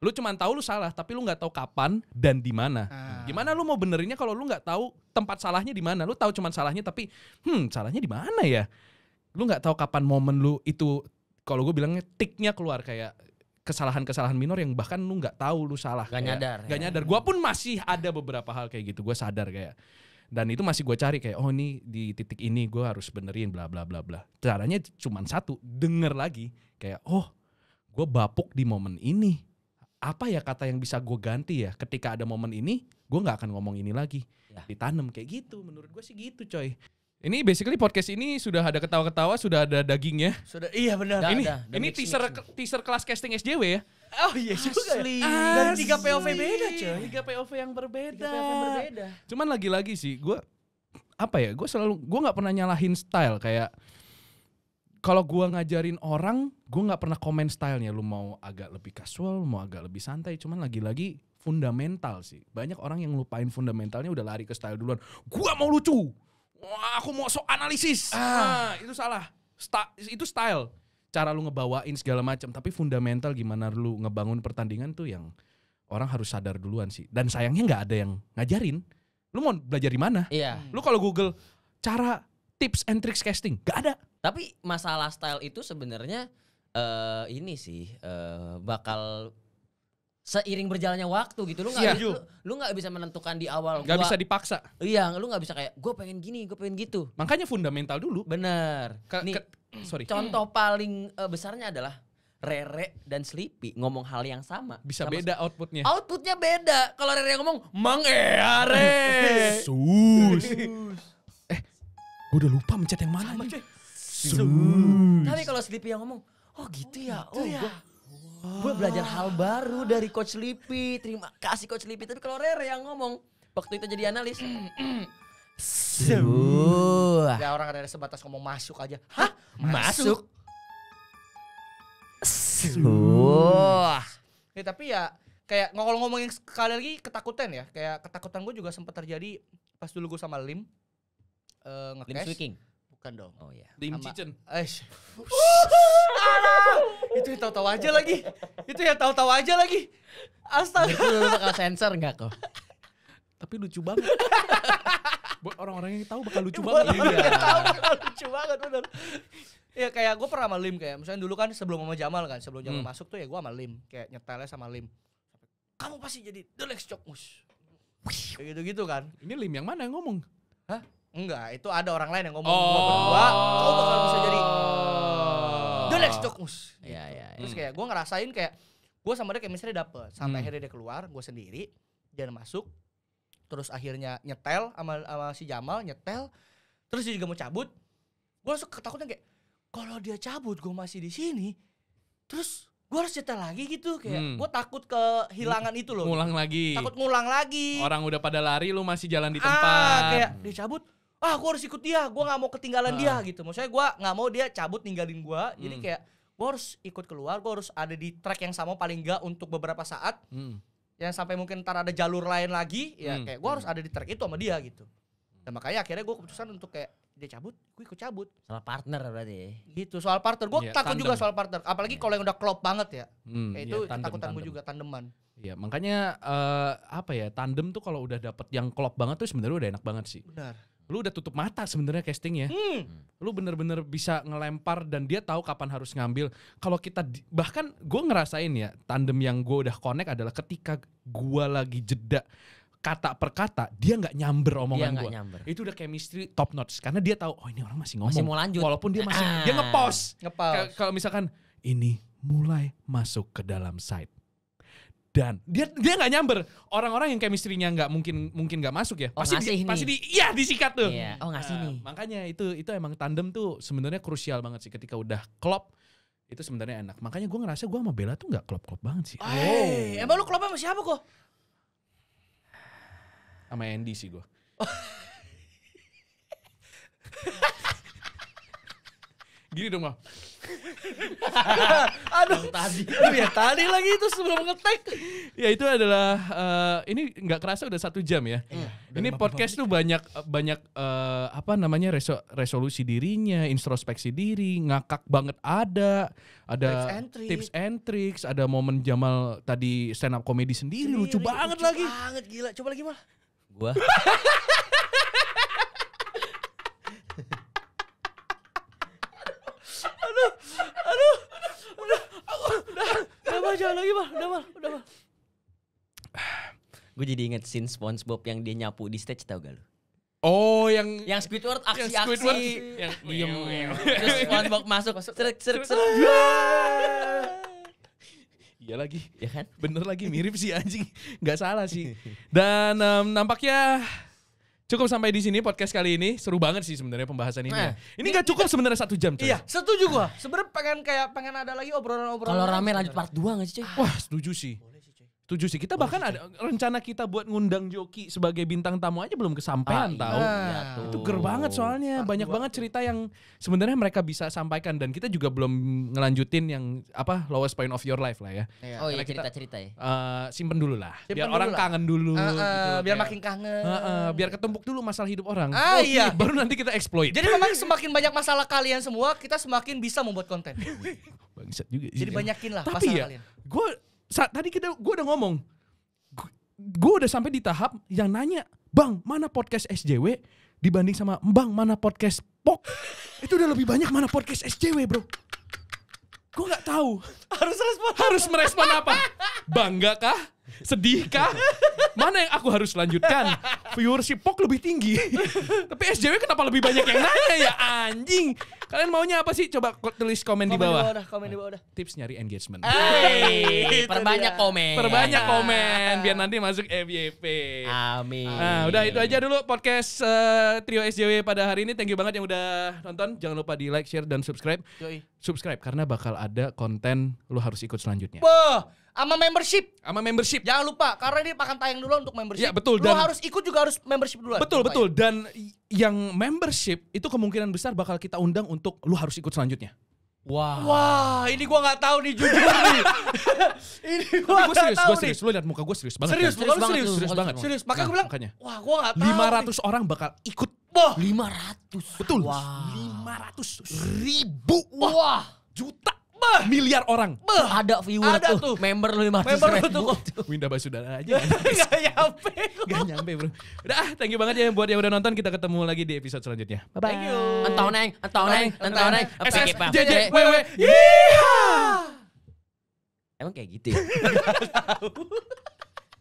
B: Lu cuma tahu lu salah, tapi lu nggak tahu kapan dan di mana. Ah. Gimana lu mau benerinnya kalau lu nggak tahu tempat salahnya di mana? Lu tahu cuma salahnya, tapi hmm salahnya di mana ya? Lu nggak tahu kapan momen lu itu kalau gue bilangnya tiknya keluar kayak kesalahan-kesalahan minor yang bahkan lu nggak tahu lu salah. Gak kayak, nyadar. Gak ya. nyadar. Gue pun masih ada beberapa hal kayak gitu. Gue sadar kayak dan itu masih gue cari kayak oh ini di titik ini gue harus benerin bla bla bla bla caranya cuma satu denger lagi kayak oh gue bapuk di momen ini apa ya kata yang bisa gue ganti ya ketika ada momen ini gue nggak akan ngomong ini lagi ya. ditanam kayak gitu menurut gue sih gitu coy ini basically podcast ini sudah ada ketawa-ketawa sudah ada dagingnya sudah iya benar ini ada, ini teaser teaser kelas casting SJW ya Oh iya, iya juga. Asli. Ya. Ya. Dan ah, tiga POV beda cuy. Tiga berbeda. Tiga POV yang berbeda. Cuman lagi-lagi sih gue apa ya gue selalu gue nggak pernah nyalahin style kayak kalau gue ngajarin orang gue nggak pernah komen stylenya lu mau agak lebih casual mau agak lebih santai cuman lagi-lagi fundamental sih banyak orang yang lupain fundamentalnya udah lari ke style duluan gue mau lucu Wah, aku mau sok analisis ah. nah, itu salah Sta itu style cara lu ngebawain segala macam tapi fundamental gimana lu ngebangun pertandingan tuh yang orang harus sadar duluan sih dan sayangnya nggak ada yang ngajarin lu mau belajar di mana iya. lu kalau google cara tips and tricks casting gak ada
A: tapi masalah style itu sebenarnya uh, ini sih uh, bakal seiring berjalannya waktu gitu lu nggak iya. lu, nggak bisa menentukan di awal nggak bisa dipaksa iya lu nggak bisa kayak gue pengen gini gue pengen gitu makanya fundamental dulu bener Nih, Mm. sorry. Contoh paling uh, besarnya adalah Rere dan Sleepy ngomong hal yang sama. Bisa sama beda outputnya. Outputnya beda. Kalau Rere ngomong, Mang Eare. [laughs]
B: Sus. [laughs] eh, gue udah lupa mencet yang mana. Sama, Sus.
A: Tapi kalau Sleepy yang ngomong, oh gitu ya. Oh, gitu oh ya. Gua, belajar hal baru dari Coach Sleepy. Terima kasih Coach Sleepy. Tapi kalau Rere yang ngomong, waktu itu jadi analis. [clears throat]
D: Sebuah. Ya
C: orang ada sebatas ngomong masuk aja. Hah? Masuk?
D: Sebuah.
C: Ya, tapi ya kayak kalau ngomongin sekali lagi ketakutan ya. Kayak ketakutan gue juga sempat terjadi pas dulu gue sama Lim. Uh, Lim Swiking? Bukan dong. Oh iya. Lim sama, Cicen. Eh, itu yang tahu-tahu aja lagi. Itu yang tahu-tahu aja lagi. Astaga. Itu bakal
A: sensor enggak kok?
C: Tapi lucu banget. [laughs] buat orang-orang yang tahu bakal lucu banget. Iya. orang yang tahu bakal lucu banget bener. Ya kayak gue pernah sama Lim kayak misalnya dulu kan sebelum sama Jamal kan, sebelum Jamal hmm. masuk tuh ya gue sama Lim kayak nyetelnya sama Lim. Kamu pasti jadi The Next Cokmus. Kayak gitu-gitu kan. Ini Lim yang mana yang ngomong? Hah? Enggak, itu ada orang lain yang ngomong oh. gue berdua, kau bakal bisa jadi The Next Cokmus. Iya, gitu.
A: iya, iya. ya, ya. Terus kayak gue
C: ngerasain kayak gue sama dia kayak misalnya dapet sampai hmm. akhirnya dia keluar gue sendiri dia masuk terus akhirnya nyetel sama, sama si Jamal nyetel terus dia juga mau cabut gue langsung ketakutan kayak kalau dia cabut gue masih di sini terus gue harus cerita lagi gitu kayak hmm. gue takut kehilangan itu loh ngulang
B: lagi takut
C: ngulang lagi orang
B: udah pada lari lu masih jalan di ah, tempat ah, kayak
C: dia cabut ah gue harus ikut dia gue nggak mau ketinggalan ah. dia gitu maksudnya gue nggak mau dia cabut ninggalin gue hmm. jadi kayak gue harus ikut keluar gue harus ada di track yang sama paling enggak untuk beberapa saat hmm yang sampai mungkin ntar ada jalur lain lagi ya hmm. kayak gue hmm. harus ada di track itu sama dia gitu dan makanya akhirnya gue keputusan untuk kayak dia cabut gue ikut cabut
A: soal partner berarti
C: gitu soal partner gue ya, takut tandem. juga soal partner apalagi iya. kalau yang udah klop banget ya hmm, kayak iya, itu ya, tandem, ketakutan gue juga tandeman
B: Iya, makanya uh, apa ya tandem tuh kalau udah dapet yang klop banget tuh sebenarnya udah enak banget sih benar lu udah tutup mata sebenarnya casting ya. Hmm. Lu bener-bener bisa ngelempar dan dia tahu kapan harus ngambil. Kalau kita bahkan gue ngerasain ya tandem yang gue udah connect adalah ketika gue lagi jeda kata per kata dia nggak nyamber omongan gue. Itu udah chemistry top notch karena dia tahu oh ini orang masih ngomong. Masih mau lanjut. Walaupun dia masih ah. dia ngepost. Ngepost. Kalau misalkan ini mulai masuk ke dalam site dan dia dia nggak nyamber orang-orang yang chemistry-nya nggak mungkin mungkin nggak masuk ya oh, pasti di, nih. pasti di iya disikat tuh iya. oh ngasih uh, nah, nih makanya itu itu emang tandem tuh sebenarnya krusial banget sih ketika udah klop itu sebenarnya enak makanya gue ngerasa gue sama Bella tuh nggak klop klop banget sih oh. Hey,
C: emang lu klop sama siapa kok
B: sama Andy sih gue [laughs] Gini dong, Bang.
C: [laughs] Aduh, tadi. ya tadi lagi itu sebelum ngetek.
B: Ya itu adalah uh, ini nggak kerasa udah satu jam ya. hmm. ini podcast tuh banyak banyak uh, apa namanya reso, resolusi dirinya, introspeksi diri, ngakak banget ada, ada tips and, tips and tricks, ada momen Jamal tadi stand up komedi sendiri, sendiri lucu banget lucu lagi. Banget gila. Coba lagi, Mal. Gua. [laughs]
D: aduh aduh udah aku udah udah mal jangan lagi mal udah mal udah mal
A: gue jadi inget scene SpongeBob yang dia nyapu di stage tau gak lu Oh, yang yang Squidward aksi-aksi. Yang Squidward,
B: yang diem.
A: Terus SpongeBob masuk, masuk. Serik, serik,
B: Iya lagi. Ya kan? Bener lagi mirip sih anjing. nggak salah sih. Dan um, nampaknya Cukup sampai di sini podcast kali ini. Seru banget sih sebenarnya pembahasan ini. Eh, ini, nggak gak cukup sebenarnya satu jam. Iya, coy. Iya,
C: setuju gua. Sebenarnya pengen kayak pengen ada lagi obrolan-obrolan. Kalau rame lanjut
B: part 2 nggak sih, cuy? Wah, setuju sih. Tujuh sih. Kita bahkan ada rencana kita buat ngundang Joki sebagai bintang tamu aja belum kesampaian ah, tahu. Iya, iya Itu ger banget soalnya. Banyak banget cerita yang sebenarnya mereka bisa sampaikan dan kita juga belum ngelanjutin yang apa lowest point of your life lah ya.
A: Iya. Oh iya cerita-cerita ya.
B: Uh, simpen dulu lah. Simpen biar dulu orang lah. kangen dulu. Uh, uh, gitu, biar kayak, makin kangen. Uh, uh, biar ketumpuk dulu masalah hidup orang. Ah oh, iya. iya. Baru nanti kita exploit. Jadi
C: memang semakin banyak masalah kalian semua, kita semakin bisa membuat konten. [laughs]
B: Bangsat juga. Jadi banyakin lah. Tapi ya, gue saat tadi kita gue udah ngomong gue udah sampai di tahap yang nanya bang mana podcast SJW dibanding sama bang mana podcast pok itu udah lebih banyak mana podcast SJW bro gue nggak tahu harus respon harus merespon apa bangga kah sedih Sedihkah? Mana yang aku harus lanjutkan? Viewership Pok lebih tinggi. Tapi SJW kenapa lebih banyak yang nanya ya anjing? Kalian maunya apa sih? Coba tulis komen, komen di bawah. Di bawah dah, komen di bawah dah. Tips nyari engagement. Hey, perbanyak komen. Perbanyak nah. komen biar nanti masuk FYP. Amin. Nah, udah itu aja dulu podcast uh, Trio SJW pada hari ini. Thank you banget yang udah nonton. Jangan lupa di like, share dan subscribe. Subscribe karena bakal ada konten lu harus ikut selanjutnya.
C: Wah. Sama membership. Sama membership. Jangan lupa karena ini akan tayang dulu untuk membership. Iya, betul. Lu dan harus ikut juga harus membership dulu. Betul, betul. Ya.
B: Dan yang membership itu kemungkinan besar bakal kita undang untuk lu harus ikut selanjutnya. Wah. Wow.
C: Wah, ini gua nggak tahu nih jujur nih.
B: [laughs] ini gua, gua serius, gua serius. Nih. Lu lihat muka gua serius banget. Serius, kan? serius, serius, serius, serius banget. Serius. Makanya nah, gua bilang, makanya.
D: wah gua
C: nggak tahu.
B: 500 nih. orang bakal ikut. Wah. ratus. Betul. Wow.
A: ratus ribu. wah. Juta Bah. miliar orang. Bah. Ada viewer ada tuh. tuh. Member lu 500 Member lu
B: tuh. Winda Basudara aja. [laughs] Gak nyampe. Gak nyampe bro. Udah, ah, thank you banget ya buat yang udah nonton. Kita ketemu lagi di episode selanjutnya. Bye-bye. Thank you. Entau neng, entau neng, entau neng. SS, JJ,
A: Emang kayak gitu ya? [laughs] [laughs]